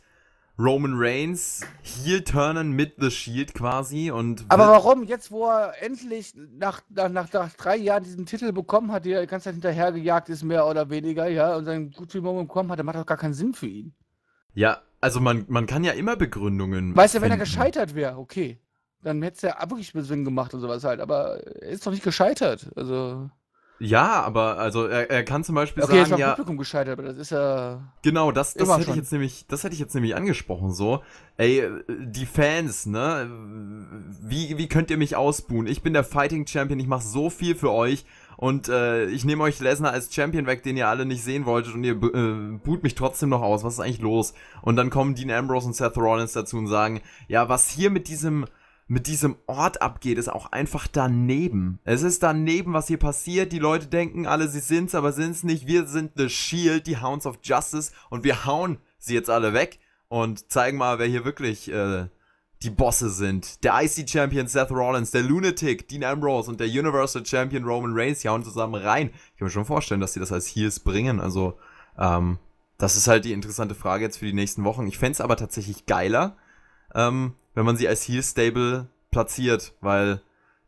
Roman Reigns heel turnen mit The Shield quasi und. Aber warum? Jetzt, wo er endlich nach, nach, nach, drei Jahren diesen Titel bekommen hat, der die ganze Zeit hinterhergejagt ist, mehr oder weniger, ja, und dann gut Moment bekommen hat, der macht doch gar keinen Sinn für ihn. Ja, also man, man kann ja immer Begründungen. Weißt du, wenn er gescheitert wäre, okay. Dann hätte es ja wirklich Sinn gemacht und sowas halt, aber er ist doch nicht gescheitert. Also. Ja, aber also er, er kann zum Beispiel okay, sagen, ist am ja. Publikum gescheitert, aber das ist ja. Genau, das, das hätte schon. ich jetzt nämlich, das hätte ich jetzt nämlich angesprochen so. Ey, äh, die Fans, ne? Wie, wie könnt ihr mich ausbuhen? Ich bin der Fighting Champion, ich mache so viel für euch und äh, ich nehme euch Lesnar als Champion weg, den ihr alle nicht sehen wolltet und ihr äh, boot mich trotzdem noch aus. Was ist eigentlich los? Und dann kommen Dean Ambrose und Seth Rollins dazu und sagen, ja, was hier mit diesem mit diesem Ort abgeht, ist auch einfach daneben. Es ist daneben, was hier passiert. Die Leute denken alle, sie sind's, aber sind's nicht. Wir sind The Shield, die Hounds of Justice und wir hauen sie jetzt alle weg und zeigen mal, wer hier wirklich äh, die Bosse sind. Der IC Champion Seth Rollins, der Lunatic Dean Ambrose und der Universal Champion Roman Reigns, die hauen zusammen rein. Ich kann mir schon vorstellen, dass sie das als Heels bringen. Also, ähm, das ist halt die interessante Frage jetzt für die nächsten Wochen. Ich fände aber tatsächlich geiler, ähm, wenn man sie als Heal-Stable platziert, weil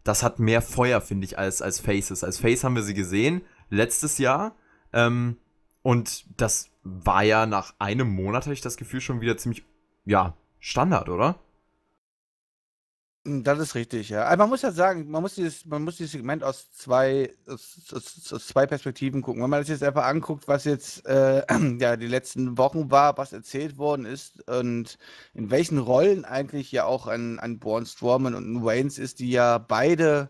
das hat mehr Feuer, finde ich, als, als Faces. Als Face haben wir sie gesehen letztes Jahr. Ähm, und das war ja nach einem Monat, hatte ich das Gefühl, schon wieder ziemlich, ja, Standard, oder? Hm, das ist richtig, ja. Aber also, man muss ja sagen, man muss dieses, man muss dieses Segment aus zwei, aus, aus, aus zwei Perspektiven gucken. Wenn man das jetzt einfach anguckt, was jetzt äh, ja, die letzten Wochen war, was erzählt worden ist und in welchen Rollen eigentlich ja auch ein, ein Born Strowman und ein Waynes ist, die ja beide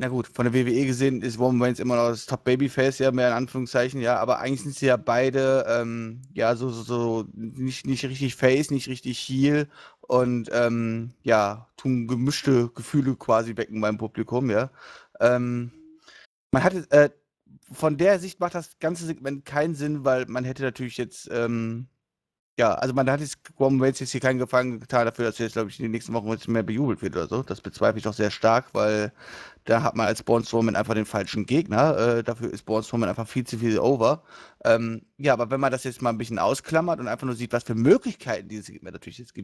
na gut, von der WWE gesehen ist Roman Reigns immer noch das Top-Babyface, ja, mehr in Anführungszeichen, ja, aber eigentlich sind sie ja beide, ähm, ja, so, so, so, nicht, nicht richtig Face, nicht richtig Heel und, ähm, ja, tun gemischte Gefühle quasi wecken beim Publikum, ja. Ähm, man hatte, äh, von der Sicht macht das ganze Segment keinen Sinn, weil man hätte natürlich jetzt, ähm, ja, also man hat jetzt Guam Bates jetzt hier keinen Gefallen getan dafür, dass er jetzt, glaube ich, in den nächsten Wochen jetzt mehr bejubelt wird oder so. Das bezweifle ich doch sehr stark, weil da hat man als Braun Strowman einfach den falschen Gegner. Äh, dafür ist Braun Strowman einfach viel zu viel over. Ähm, ja, aber wenn man das jetzt mal ein bisschen ausklammert und einfach nur sieht, was für Möglichkeiten dieses Gegner natürlich jetzt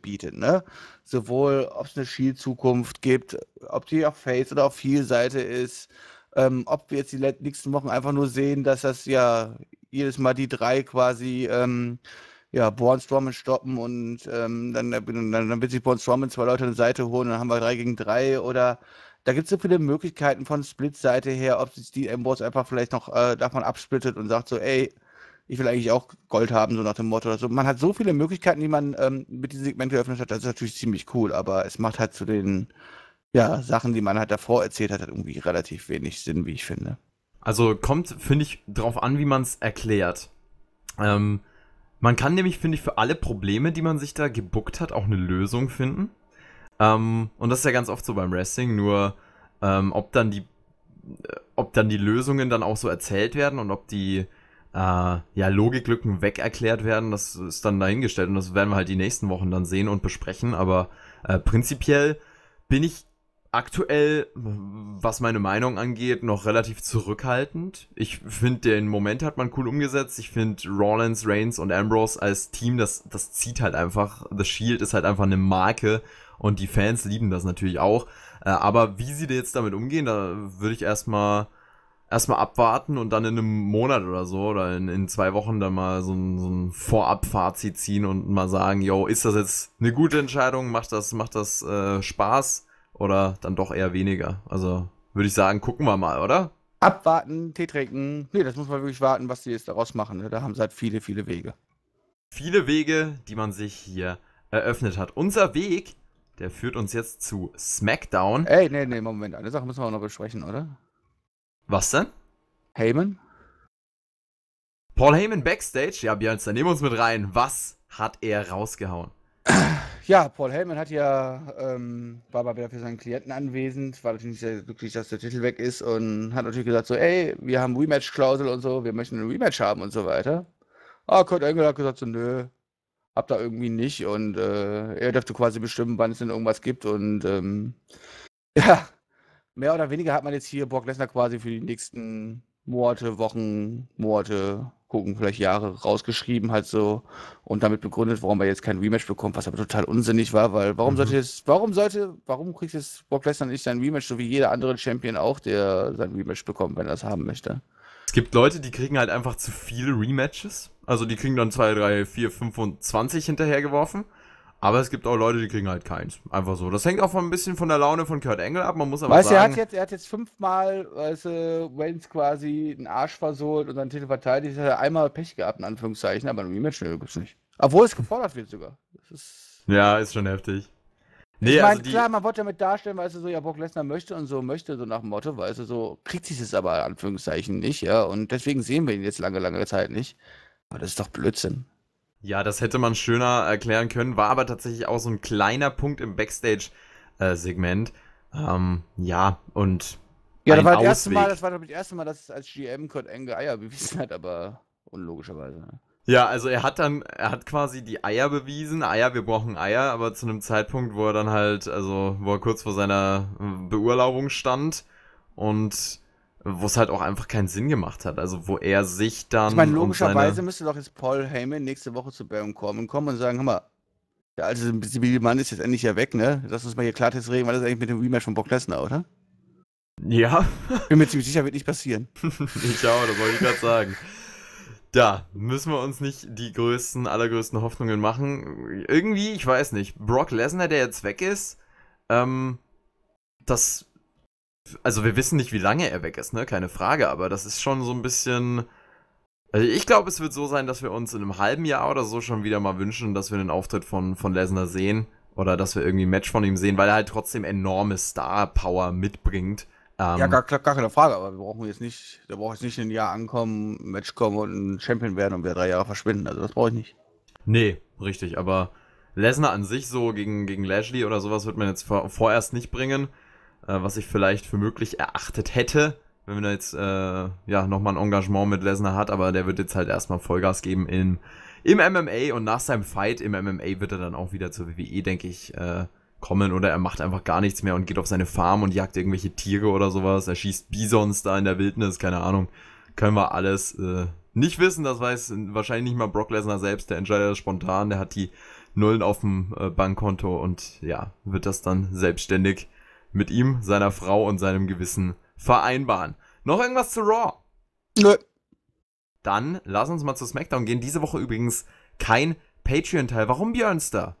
bietet, ne? Sowohl, ob es eine Shield-Zukunft gibt, ob die auf Face oder auf Viel-Seite ist, ähm, ob wir jetzt die nächsten Wochen einfach nur sehen, dass das ja jedes Mal die drei quasi ähm, ja, Born Stormen stoppen und ähm, dann, äh, dann, dann wird sich Born Stormen zwei Leute an die Seite holen und dann haben wir drei gegen drei oder da gibt es so viele Möglichkeiten von Split-Seite her, ob sich die M-Boss einfach vielleicht noch äh, davon absplittet und sagt so, ey, ich will eigentlich auch Gold haben, so nach dem Motto oder so. Man hat so viele Möglichkeiten, die man ähm, mit diesem Segment geöffnet hat, das ist natürlich ziemlich cool, aber es macht halt zu den ja, Sachen, die man halt davor erzählt hat, halt irgendwie relativ wenig Sinn, wie ich finde. Also kommt, finde ich, drauf an, wie man es erklärt. Ähm, man kann nämlich, finde ich, für alle Probleme, die man sich da gebuckt hat, auch eine Lösung finden. Ähm, und das ist ja ganz oft so beim Wrestling, nur ähm, ob dann die äh, ob dann die Lösungen dann auch so erzählt werden und ob die äh, ja, Logiklücken weg erklärt werden, das ist dann dahingestellt und das werden wir halt die nächsten Wochen dann sehen und besprechen. Aber äh, prinzipiell bin ich aktuell, was meine Meinung angeht, noch relativ zurückhaltend. Ich finde, den Moment hat man cool umgesetzt. Ich finde Rollins, Reigns und Ambrose als Team, das, das zieht halt einfach. The Shield ist halt einfach eine Marke und die Fans lieben das natürlich auch. Äh, aber wie sie jetzt damit umgehen, da würde ich erstmal erstmal abwarten und dann in einem Monat oder so oder in, in zwei Wochen dann mal so ein, so ein vorab ziehen und mal sagen, yo, ist das jetzt eine gute Entscheidung? Macht das, macht das äh, Spaß? oder dann doch eher weniger? Also würde ich sagen, gucken wir mal, oder? Abwarten, Tee trinken. Nee, das muss man wirklich warten, was sie jetzt daraus machen. Ne? Da haben sie halt viele, viele Wege. Viele Wege, die man sich hier eröffnet hat. Unser Weg, der führt uns jetzt zu SmackDown. Ey, nee, nee, Moment. Eine Sache müssen wir auch noch besprechen, oder? Was denn? Heyman? Paul Heyman backstage? Ja, Björn, dann nehmen wir uns mit rein. Was hat er rausgehauen? Ja, Paul Heyman hat ja, ähm, war mal wieder für seinen Klienten anwesend, war natürlich nicht sehr glücklich, dass der Titel weg ist und hat natürlich gesagt so, ey, wir haben Rematch-Klausel und so, wir möchten ein Rematch haben und so weiter. Aber ah, Kurt Engel hat gesagt so, nö, hab da irgendwie nicht und äh, er dürfte quasi bestimmen, wann es denn irgendwas gibt und ähm, ja, mehr oder weniger hat man jetzt hier Brock Lesnar quasi für die nächsten Monate, Wochen, Monate, gucken, vielleicht Jahre rausgeschrieben halt so und damit begründet, warum er jetzt kein Rematch bekommt, was aber total unsinnig war, weil warum mhm. sollte es, warum sollte, warum kriegt es Brock Lesnar nicht sein Rematch, so wie jeder andere Champion auch, der sein Rematch bekommt, wenn er es haben möchte? Es gibt Leute, die kriegen halt einfach zu viele Rematches. Also die kriegen dann 2, 3, 4, 25 hinterhergeworfen. Aber es gibt auch Leute, die kriegen halt keins. Einfach so. Das hängt auch von, ein bisschen von der Laune von Kurt Engel ab. Man muss aber weißt, sagen. Er hat jetzt, er hat jetzt fünfmal, weißt du, Waynes quasi einen Arsch versohlt und seinen Titel verteidigt. Hat er einmal Pech gehabt, in Anführungszeichen, aber ein Rematch gibt es nicht. Obwohl es gefordert wird sogar. Ist ja, ist schon heftig. Nee, ich meine, also klar, man wollte damit darstellen, weißt du, so, ja, Brock Lesnar möchte und so möchte, so nach dem Motto, weißt du, so kriegt sich das aber in Anführungszeichen nicht, ja. Und deswegen sehen wir ihn jetzt lange, lange Zeit nicht. Aber das ist doch Blödsinn. Ja, das hätte man schöner erklären können, war aber tatsächlich auch so ein kleiner Punkt im Backstage-Segment. Ähm, ja, und. Ja, das war, das, erste Mal, das war das erste Mal, dass es als GM Kurt Engel Eier bewiesen hat, aber unlogischerweise. Ne? Ja, also er hat dann, er hat quasi die Eier bewiesen. Eier, wir brauchen Eier, aber zu einem Zeitpunkt, wo er dann halt, also wo er kurz vor seiner Beurlaubung stand und wo es halt auch einfach keinen Sinn gemacht hat. Also wo er sich dann. Ich meine, logischerweise seine... müsste doch jetzt Paul Heyman nächste Woche zu Baron Corbin kommen und sagen, hör mal, der alte zivile Mann ist jetzt endlich ja weg, ne? Lass uns mal hier Klartext reden, weil das eigentlich mit dem Rematch von Brock Lesnar, oder? Ja. Bin mir ziemlich sicher, wird nicht passieren. ich auch, das wollte ich gerade sagen. Da müssen wir uns nicht die größten, allergrößten Hoffnungen machen. Irgendwie, ich weiß nicht, Brock Lesnar, der jetzt weg ist, ähm, das also wir wissen nicht, wie lange er weg ist, ne? Keine Frage, aber das ist schon so ein bisschen. Also ich glaube, es wird so sein, dass wir uns in einem halben Jahr oder so schon wieder mal wünschen, dass wir den Auftritt von, von Lesnar sehen oder dass wir irgendwie ein Match von ihm sehen, weil er halt trotzdem enorme Star-Power mitbringt. Ähm, ja, gar, gar, keine Frage, aber wir brauchen jetzt nicht, da braucht jetzt nicht in ein Jahr ankommen, ein Match kommen und ein Champion werden und wir drei Jahre verschwinden. Also das brauche ich nicht. Nee, richtig, aber Lesnar an sich so gegen, gegen Lashley oder sowas wird man jetzt vor, vorerst nicht bringen äh, was ich vielleicht für möglich erachtet hätte, wenn man jetzt äh, ja, nochmal ein Engagement mit Lesnar hat, aber der wird jetzt halt erstmal Vollgas geben in, im MMA und nach seinem Fight im MMA wird er dann auch wieder zur WWE, denke ich, äh, kommen oder er macht einfach gar nichts mehr und geht auf seine Farm und jagt irgendwelche Tiere oder sowas. Er schießt Bisons da in der Wildnis, keine Ahnung. Können wir alles äh, nicht wissen, das weiß wahrscheinlich nicht mal Brock Lesnar selbst, der entscheidet spontan, der hat die Nullen auf dem äh, Bankkonto und ja, wird das dann selbstständig mit ihm, seiner Frau und seinem Gewissen vereinbaren. Noch irgendwas zu Raw? Nö. Dann lass uns mal zu SmackDown gehen. Diese Woche übrigens kein Patreon-Teil. Warum Björnster?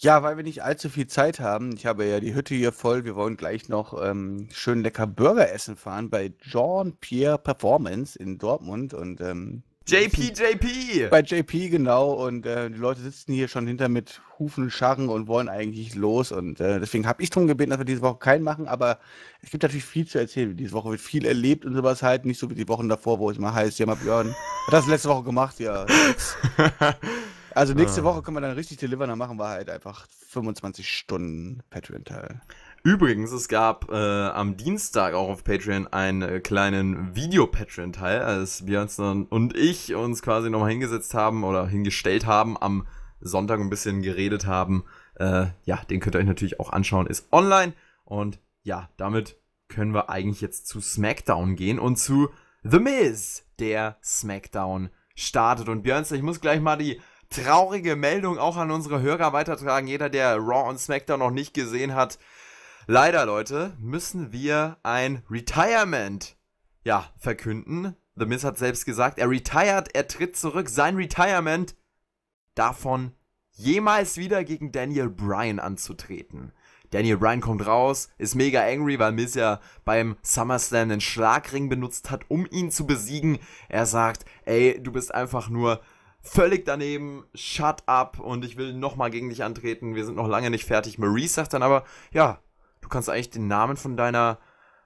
Ja, weil wir nicht allzu viel Zeit haben. Ich habe ja die Hütte hier voll. Wir wollen gleich noch ähm, schön lecker Burger essen fahren bei Jean Pierre Performance in Dortmund. Und ähm, JP, JP! Bei JP, genau. Und äh, die Leute sitzen hier schon hinter mit Hufen, und Scharren und wollen eigentlich los. Und äh, deswegen habe ich darum gebeten, dass wir diese Woche keinen machen. Aber es gibt natürlich viel zu erzählen. Diese Woche wird viel erlebt und sowas halt. Nicht so wie die Wochen davor, wo es immer heißt, ja, mal Björn. Hat das letzte Woche gemacht, ja. Also nächste ah. Woche können wir dann richtig deliveren. Dann machen wir halt einfach 25 Stunden Patreon-Teil. Übrigens, es gab äh, am Dienstag auch auf Patreon einen äh, kleinen Video-Patreon-Teil, als Björnson und ich uns quasi nochmal hingesetzt haben oder hingestellt haben, am Sonntag ein bisschen geredet haben. Äh, ja, den könnt ihr euch natürlich auch anschauen, ist online. Und ja, damit können wir eigentlich jetzt zu SmackDown gehen und zu The Miz, der SmackDown startet. Und Björnson, ich muss gleich mal die traurige Meldung auch an unsere Hörer weitertragen. Jeder, der Raw und SmackDown noch nicht gesehen hat, Leider, Leute, müssen wir ein Retirement ja, verkünden. The Miz hat selbst gesagt, er retired, er tritt zurück. Sein Retirement davon jemals wieder gegen Daniel Bryan anzutreten. Daniel Bryan kommt raus, ist mega angry, weil Miz ja beim SummerSlam den Schlagring benutzt hat, um ihn zu besiegen. Er sagt, ey, du bist einfach nur völlig daneben, shut up und ich will nochmal gegen dich antreten, wir sind noch lange nicht fertig. Maurice sagt dann aber, ja, du kannst eigentlich den Namen von deiner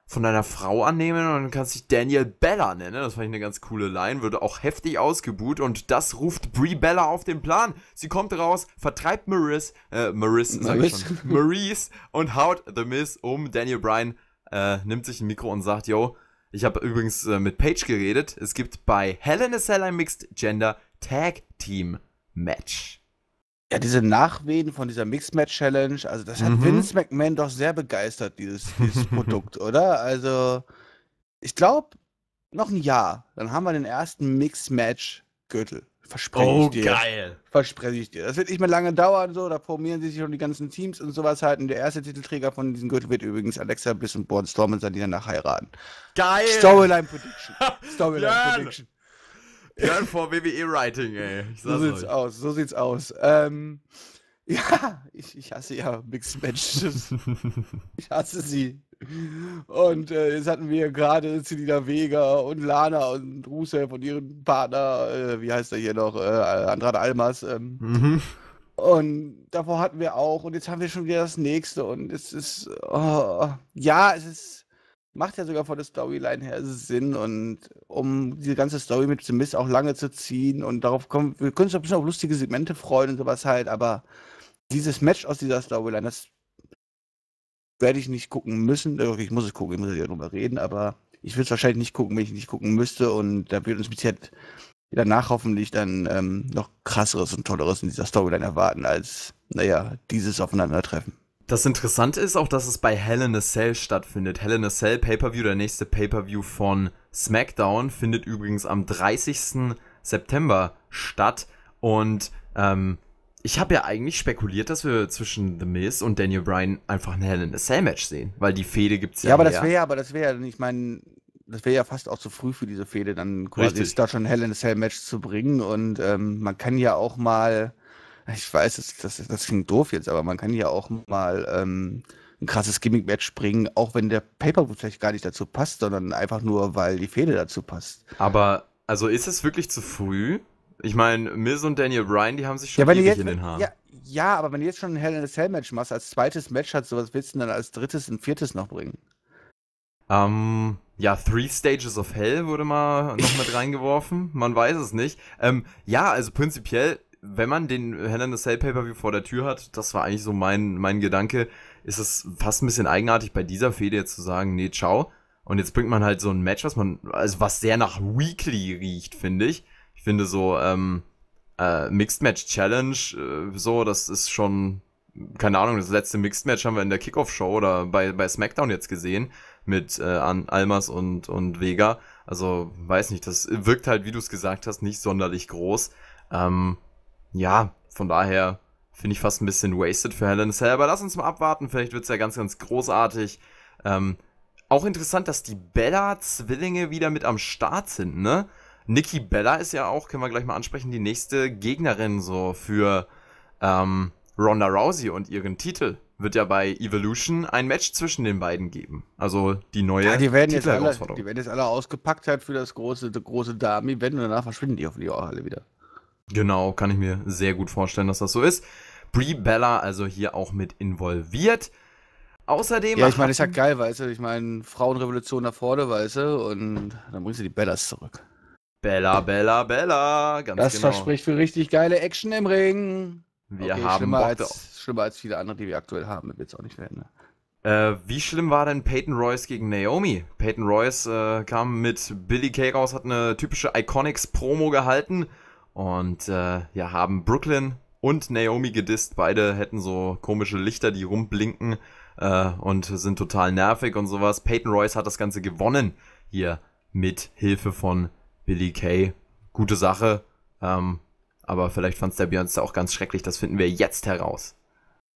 von deiner Frau annehmen und kannst dich Daniel Bella nennen. Das fand ich eine ganz coole Line. Wird auch heftig ausgebuht und das ruft Brie Bella auf den Plan. Sie kommt raus, vertreibt Maris, äh, Maris, sag ich schon, Maurice und haut The Miss um. Daniel Bryan äh, nimmt sich ein Mikro und sagt, yo, ich habe übrigens äh, mit Paige geredet. Es gibt bei Helen a Cell ein Mixed Gender Tag Team Match. Ja, diese Nachwehen von dieser Mixed Match Challenge, also das mhm. hat Vince McMahon doch sehr begeistert, dieses, dieses Produkt, oder? Also, ich glaube, noch ein Jahr, dann haben wir den ersten Mixed Match Gürtel. Verspreche oh, ich dir. Oh, geil. Verspreche ich dir. Das wird nicht mehr lange dauern, so. Da formieren sich schon die ganzen Teams und sowas halt. Und der erste Titelträger von diesem Gürtel wird übrigens Alexa Bliss und Born Storm und Sandina nach heiraten. Geil! Storyline Prediction. Storyline Prediction. Learn for WWE Writing, ey. so sieht's euch. aus, so sieht's aus. Ähm, ja, ich, ich hasse ja Mixed Matches. ich hasse sie. Und äh, jetzt hatten wir gerade Celina Vega und Lana und Rusev und ihren Partner, äh, wie heißt er hier noch, äh, Andrade Almas. Ähm, mhm. Und davor hatten wir auch, und jetzt haben wir schon wieder das nächste. Und es ist, oh, ja, es ist macht ja sogar von der Storyline her Sinn und um diese ganze Story mit dem Mist auch lange zu ziehen und darauf kommen, wir können uns ein bisschen auf lustige Segmente freuen und sowas halt, aber dieses Match aus dieser Storyline, das werde ich nicht gucken müssen. Ich muss es gucken, ich muss ja drüber reden, aber ich würde es wahrscheinlich nicht gucken, wenn ich nicht gucken müsste und da wird uns mit Sicherheit danach hoffentlich dann ähm, noch krasseres und tolleres in dieser Storyline erwarten als, naja, dieses Aufeinandertreffen. Das Interessante ist auch, dass es bei Hell in a Cell stattfindet. Hell in a Cell Pay-Per-View, der nächste Pay-Per-View von SmackDown, findet übrigens am 30. September statt. Und ähm, ich habe ja eigentlich spekuliert, dass wir zwischen The Miz und Daniel Bryan einfach ein Hell in a Cell Match sehen, weil die Fehde gibt's ja. Ja, aber mehr. das wäre, aber das wäre, ja, ich meine, das wäre ja fast auch zu früh für diese Fehde, dann quasi da schon ein Hell in a Cell Match zu bringen und ähm, man kann ja auch mal ich weiß, das, das, das klingt doof jetzt, aber man kann ja auch mal ähm, ein krasses Gimmick-Match bringen, auch wenn der Paperwood vielleicht gar nicht dazu passt, sondern einfach nur, weil die Fehde dazu passt. Aber, also ist es wirklich zu früh? Ich meine, Miz und Daniel Bryan, die haben sich schon ja, ewig jetzt, in den Haaren. Ja, ja, aber wenn du jetzt schon ein Hell in a Cell Match machst, als zweites Match hat sowas willst du dann als drittes und viertes noch bringen? Ähm, ja, Three Stages of Hell wurde mal noch mit reingeworfen. Man weiß es nicht. Ähm, ja, also prinzipiell wenn man den Hell in a Cell Pay-Per-View vor der Tür hat, das war eigentlich so mein, mein Gedanke, ist es fast ein bisschen eigenartig, bei dieser Fede jetzt zu sagen, nee, ciao. Und jetzt bringt man halt so ein Match, was man, also was sehr nach Weekly riecht, finde ich. Ich finde so, ähm, äh, Mixed Match Challenge, äh, so, das ist schon, keine Ahnung, das letzte Mixed Match haben wir in der Kickoff-Show oder bei, bei SmackDown jetzt gesehen mit äh, An Almas und, und Vega. Also, weiß nicht, das wirkt halt, wie du es gesagt hast, nicht sonderlich groß. Ähm, ja, von daher finde ich fast ein bisschen wasted für Helen Cell. Aber lass uns mal abwarten, vielleicht wird es ja ganz, ganz großartig. Ähm, auch interessant, dass die Bella-Zwillinge wieder mit am Start sind, ne? Nikki Bella ist ja auch, können wir gleich mal ansprechen, die nächste Gegnerin so für ähm, Ronda Rousey und ihren Titel. Wird ja bei Evolution ein Match zwischen den beiden geben. Also die neue ja, die werden jetzt alle, Die werden jetzt alle ausgepackt halt für das große, große Dame-Event und danach verschwinden die hoffentlich auch alle wieder. Genau, kann ich mir sehr gut vorstellen, dass das so ist. Brie Bella also hier auch mit involviert. Außerdem. Ja, ich meine, ist ja geil, weißt du? Ich meine, Frauenrevolution nach vorne, weißt du? Und dann bringst du die Bellas zurück. Bella, Bella, Bella. Ganz das genau. verspricht für richtig geile Action im Ring. Wir okay, haben schlimmer Bock als, schlimmer als viele andere, die wir aktuell haben. Das wird's auch nicht werden. Ne? Äh, wie schlimm war denn Peyton Royce gegen Naomi? Peyton Royce äh, kam mit Billy Kay raus, hat eine typische Iconics-Promo gehalten und äh, ja, haben Brooklyn und Naomi gedisst. Beide hätten so komische Lichter, die rumblinken äh, und sind total nervig und sowas. Peyton Royce hat das Ganze gewonnen hier mit Hilfe von Billy Kay. Gute Sache. Ähm, aber vielleicht fand es der Björnster auch ganz schrecklich. Das finden wir jetzt heraus.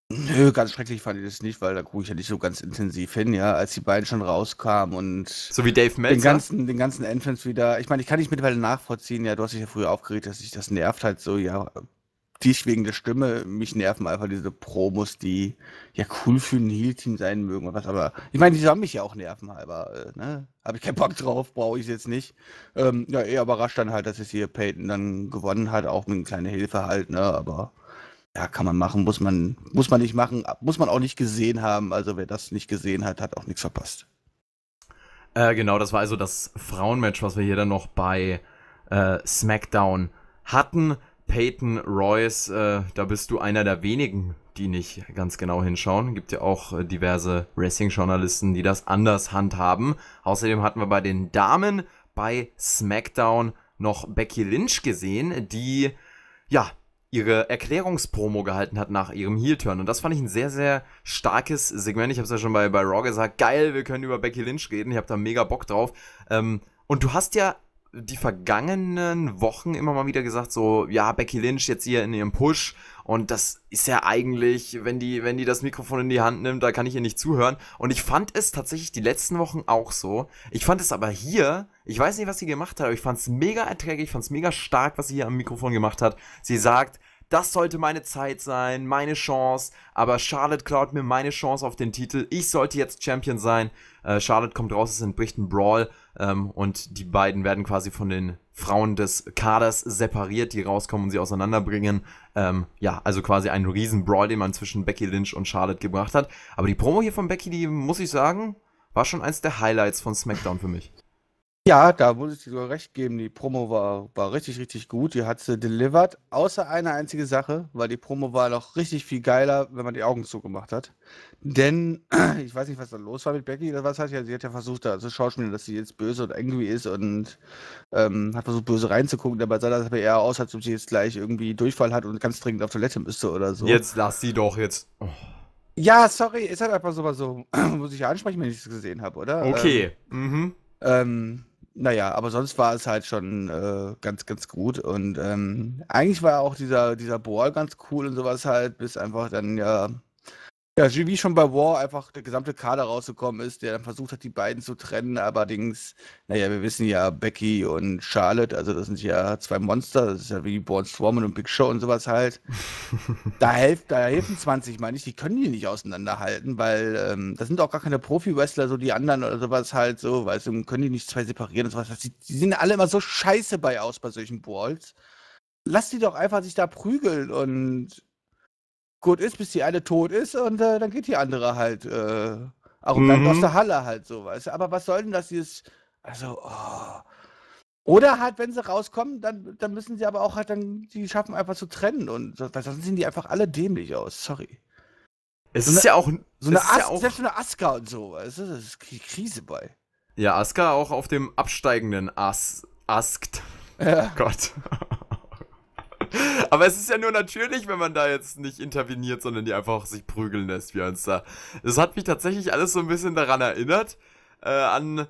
Nö, ganz schrecklich fand ich das nicht, weil da gucke ich ja nicht so ganz intensiv hin, ja, als die beiden schon rauskamen und so wie Dave Meltzer. den ganzen, den ganzen Entrance wieder. Ich meine, ich kann nicht mittlerweile nachvollziehen, ja, du hast dich ja früher aufgeregt, dass sich das nervt halt so, ja, dich wegen der Stimme, mich nerven einfach diese Promos, die ja cool für ein Heal-Team sein mögen oder was, aber ich meine, die sollen mich ja auch nerven halber, äh, ne? Habe ich keinen Bock drauf, brauche ich jetzt nicht. Ähm, ja, eher überrascht dann halt, dass es hier Peyton dann gewonnen hat, auch mit einer kleinen Hilfe halt, ne? Aber ja, kann man machen, muss man, muss man nicht machen, muss man auch nicht gesehen haben. Also wer das nicht gesehen hat, hat auch nichts verpasst. Äh, genau, das war also das Frauenmatch, was wir hier dann noch bei äh, SmackDown hatten. Peyton Royce, äh, da bist du einer der wenigen, die nicht ganz genau hinschauen. Gibt ja auch äh, diverse Wrestling-Journalisten, die das anders handhaben. Außerdem hatten wir bei den Damen bei SmackDown noch Becky Lynch gesehen, die ja ihre Erklärungspromo gehalten hat nach ihrem Heel-Turn. Und das fand ich ein sehr, sehr starkes Segment. Ich habe es ja schon bei, bei Raw gesagt, geil, wir können über Becky Lynch reden. Ich habe da mega Bock drauf. Ähm, und du hast ja die vergangenen Wochen immer mal wieder gesagt, so, ja, Becky Lynch jetzt hier in ihrem Push und das ist ja eigentlich, wenn die, wenn die das Mikrofon in die Hand nimmt, da kann ich ihr nicht zuhören. Und ich fand es tatsächlich die letzten Wochen auch so. Ich fand es aber hier, ich weiß nicht, was sie gemacht hat, aber ich fand es mega erträglich, ich fand es mega stark, was sie hier am Mikrofon gemacht hat. Sie sagt, das sollte meine Zeit sein, meine Chance, aber Charlotte klaut mir meine Chance auf den Titel. Ich sollte jetzt Champion sein. Äh, Charlotte kommt raus, es entbricht ein Brawl ähm, und die beiden werden quasi von den Frauen des Kaders separiert, die rauskommen und sie auseinanderbringen. Ähm, ja, also quasi ein riesen Brawl, den man zwischen Becky Lynch und Charlotte gebracht hat. Aber die Promo hier von Becky, die muss ich sagen, war schon eins der Highlights von SmackDown für mich. Ja, da muss ich dir sogar recht geben. Die Promo war, war richtig, richtig gut. Die hat sie delivered. Außer eine einzige Sache, weil die Promo war noch richtig viel geiler, wenn man die Augen zugemacht hat. Denn ich weiß nicht, was da los war mit Becky. oder was hat ja, sie hat ja versucht, da zu schauspielen, dass sie jetzt böse und angry ist und ähm, hat versucht, böse reinzugucken. Dabei sah das aber eher aus, als ob sie jetzt gleich irgendwie Durchfall hat und ganz dringend auf Toilette müsste oder so. Jetzt lass sie doch jetzt. Oh. Ja, sorry, ist halt einfach so, muss ich ja ansprechen, wenn ich es gesehen habe, oder? Okay. Ähm, mhm. Ähm, naja, aber sonst war es halt schon äh, ganz, ganz gut. Und ähm, eigentlich war ja auch dieser, dieser Ball ganz cool und sowas halt, bis einfach dann ja ja, wie schon bei War einfach der gesamte Kader rausgekommen ist, der dann versucht hat, die beiden zu trennen. Allerdings, naja, wir wissen ja, Becky und Charlotte, also das sind ja zwei Monster, das ist ja wie Born Strowman und Big Show und sowas halt. da, helft, da helfen 20 meine ich, die können die nicht auseinanderhalten, weil ähm, das sind auch gar keine Profi-Wrestler, so die anderen oder sowas halt so, weißt du, können die nicht zwei separieren und sowas. Die, die sehen alle immer so scheiße bei aus bei solchen Balls. Lass die doch einfach sich da prügeln und gut ist, bis die eine tot ist und äh, dann geht die andere halt äh, arrogant mhm. aus der Halle halt sowas. Aber was soll denn das dieses, also, oh. Oder halt, wenn sie rauskommen, dann, dann müssen sie aber auch halt dann, die schaffen einfach zu trennen und sonst sehen die einfach alle dämlich aus, sorry. Es so ist eine, ja auch so eine, As ja auch, selbst eine Aska und so, es ist, ist Krise bei. Ja, Aska auch auf dem absteigenden As Askt. Ja. Oh Gott. Aber es ist ja nur natürlich, wenn man da jetzt nicht interveniert, sondern die einfach sich prügeln lässt, wie uns da. Das hat mich tatsächlich alles so ein bisschen daran erinnert, äh, an,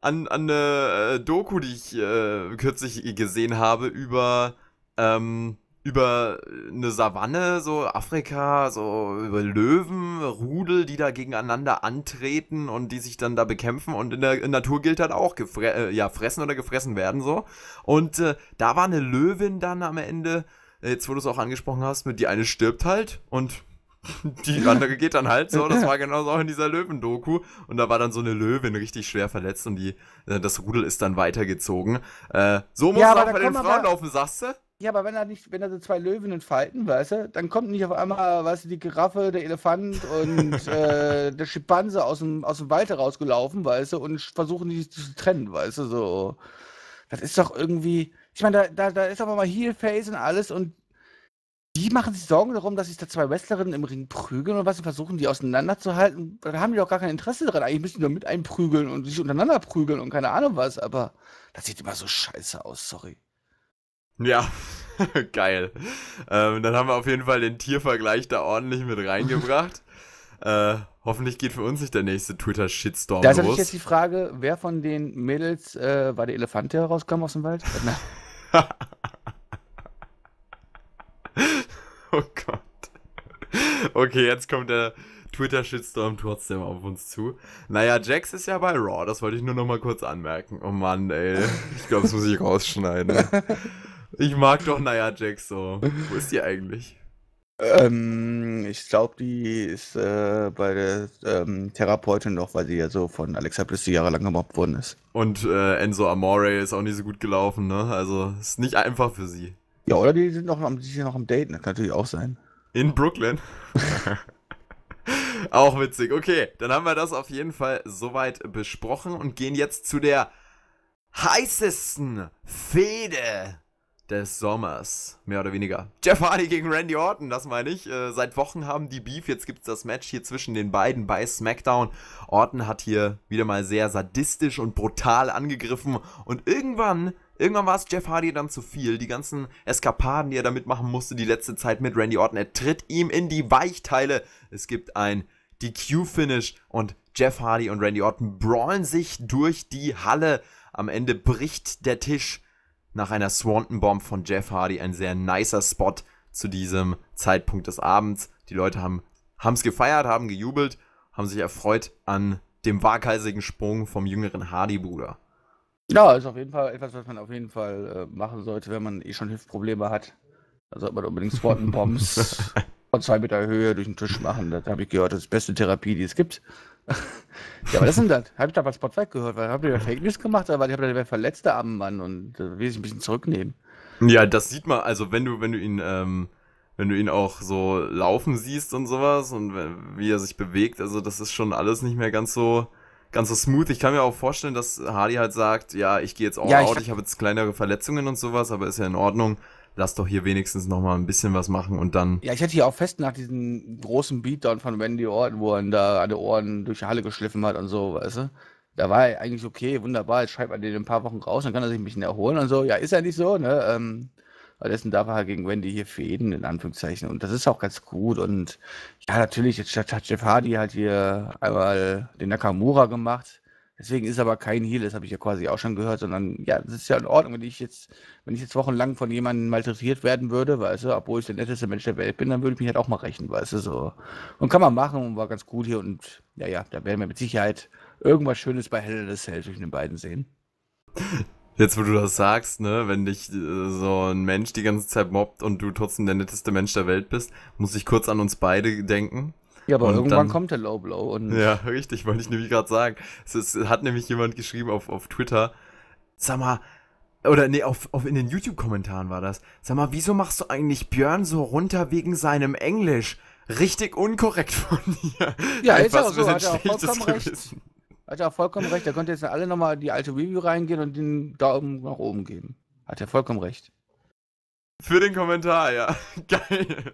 an, an eine äh, Doku, die ich äh, kürzlich gesehen habe über, ähm, über äh, eine Savanne, so Afrika, so über Löwen, Rudel, die da gegeneinander antreten und die sich dann da bekämpfen und in der Natur gilt halt auch gefre äh, ja, fressen oder gefressen werden so. Und äh, da war eine Löwin dann am Ende, äh, jetzt wo du es auch angesprochen hast, mit die eine stirbt halt und die andere geht dann halt so. Das war genauso auch in dieser Löwendoku. Und da war dann so eine Löwin richtig schwer verletzt und die, äh, das Rudel ist dann weitergezogen. Äh, so muss ja, es auch bei den Frauen laufen, sagst du? Ja, aber wenn er nicht, wenn er so zwei Löwen entfalten, weißt du, dann kommt nicht auf einmal, weißt du, die Giraffe, der Elefant und äh, der Schimpanse aus dem, aus dem Wald herausgelaufen, weißt du, und versuchen die zu trennen, weißt du, so. Das ist doch irgendwie. Ich meine, da, da, da ist auf einmal Heelface und alles und die machen sich Sorgen darum, dass sich da zwei Wrestlerinnen im Ring prügeln und was und versuchen, die auseinanderzuhalten. Da haben die doch gar kein Interesse daran. Eigentlich müssen die nur mit einprügeln und sich untereinander prügeln und keine Ahnung was, aber das sieht immer so scheiße aus, sorry. Ja, geil. Ähm, dann haben wir auf jeden Fall den Tiervergleich da ordentlich mit reingebracht. äh, hoffentlich geht für uns nicht der nächste Twitter-Shitstorm los. Da ist jetzt die Frage, wer von den Mädels äh, war der Elefant, der rauskam aus dem Wald? oh Gott. Okay, jetzt kommt der Twitter-Shitstorm trotzdem auf uns zu. Naja, Jax ist ja bei Raw, das wollte ich nur noch mal kurz anmerken. Oh Mann, ey. Ich glaube, das muss ich rausschneiden. Ich mag doch Naya Jax so. Wo ist die eigentlich? Ähm, ich glaube, die ist äh, bei der ähm, Therapeutin noch, weil sie ja so von Alexa Bliss jahrelang gemobbt worden ist. Und äh, Enzo Amore ist auch nicht so gut gelaufen, ne? Also ist nicht einfach für sie. Ja, oder die sind noch am, die sind noch am Daten, das kann natürlich auch sein. In Brooklyn. auch witzig. Okay, dann haben wir das auf jeden Fall soweit besprochen und gehen jetzt zu der heißesten Fehde des Sommers, mehr oder weniger. Jeff Hardy gegen Randy Orton, das meine ich. Äh, seit Wochen haben die Beef, jetzt gibt es das Match hier zwischen den beiden bei SmackDown. Orton hat hier wieder mal sehr sadistisch und brutal angegriffen und irgendwann, irgendwann war es Jeff Hardy dann zu viel. Die ganzen Eskapaden, die er da mitmachen musste, die letzte Zeit mit Randy Orton, er tritt ihm in die Weichteile. Es gibt ein DQ-Finish und Jeff Hardy und Randy Orton brawlen sich durch die Halle. Am Ende bricht der Tisch nach einer Swanton Bomb von Jeff Hardy ein sehr nicer Spot zu diesem Zeitpunkt des Abends. Die Leute haben es gefeiert, haben gejubelt, haben sich erfreut an dem waghalsigen Sprung vom jüngeren Hardy-Bruder. Ja, ist auf jeden Fall etwas, was man auf jeden Fall äh, machen sollte, wenn man eh schon Hilfsprobleme hat. Da sollte man unbedingt Swanton Bombs von zwei Meter Höhe durch den Tisch machen. Das habe ich gehört, das ist die beste Therapie, die es gibt ja, aber das denn das. Habe ich da bei Spotify gehört? Weil habt ihr da Fake News gemacht? Aber ich habe da wer verletzte am Mann und äh, will ich ein bisschen zurücknehmen. Ja, das sieht man. Also wenn du, wenn du ihn, ähm, wenn du ihn auch so laufen siehst und sowas und wie er sich bewegt, also das ist schon alles nicht mehr ganz so, ganz so smooth. Ich kann mir auch vorstellen, dass Hardy halt sagt, ja, ich gehe jetzt all ja, out, ich, ich habe jetzt kleinere Verletzungen und sowas, aber ist ja in Ordnung lass doch hier wenigstens noch mal ein bisschen was machen und dann. Ja, ich hätte hier auch fest nach diesem großen Beatdown von Wendy Orton, wo er da alle Ohren durch die Halle geschliffen hat und so, weißt du? Da war er eigentlich okay, wunderbar, jetzt schreibt man den in ein paar Wochen raus, dann kann er sich ein bisschen erholen und so. Ja, ist ja nicht so, ne? Ähm, Stattdessen darf er halt gegen Wendy hier fäden, in Anführungszeichen. Und das ist auch ganz gut. Und ja, natürlich, jetzt hat Jeff Hardy halt hier einmal den Nakamura gemacht. Deswegen ist aber kein Heal, das habe ich ja quasi auch schon gehört, sondern ja, das ist ja in Ordnung, wenn ich jetzt, wenn ich jetzt wochenlang von jemandem malträtiert werden würde, weißt du, obwohl ich der netteste Mensch der Welt bin, dann würde ich mich halt auch mal rechnen, weißt du, so. Und kann man machen und war ganz cool hier und ja, ja, da werden wir mit Sicherheit irgendwas Schönes bei Hell in the Cell zwischen den beiden sehen. Jetzt, wo du das sagst, ne, wenn dich äh, so ein Mensch die ganze Zeit mobbt und du trotzdem der netteste Mensch der Welt bist, muss ich kurz an uns beide denken. Ja, aber und irgendwann dann, kommt der Low Blow. Und ja, richtig, wollte ich nämlich gerade sagen. Es, ist, es, hat nämlich jemand geschrieben auf, auf Twitter, sag mal, oder nee, auf, auf in den YouTube-Kommentaren war das. Sag mal, wieso machst du eigentlich Björn so runter wegen seinem Englisch? Richtig unkorrekt von dir. Ja, ist auch so, hat er auch vollkommen recht. Hat er auch vollkommen recht. Da könnt ihr jetzt alle nochmal die alte Review reingehen und den Daumen nach oben geben. Hat er vollkommen recht. Für den Kommentar, ja. Geil.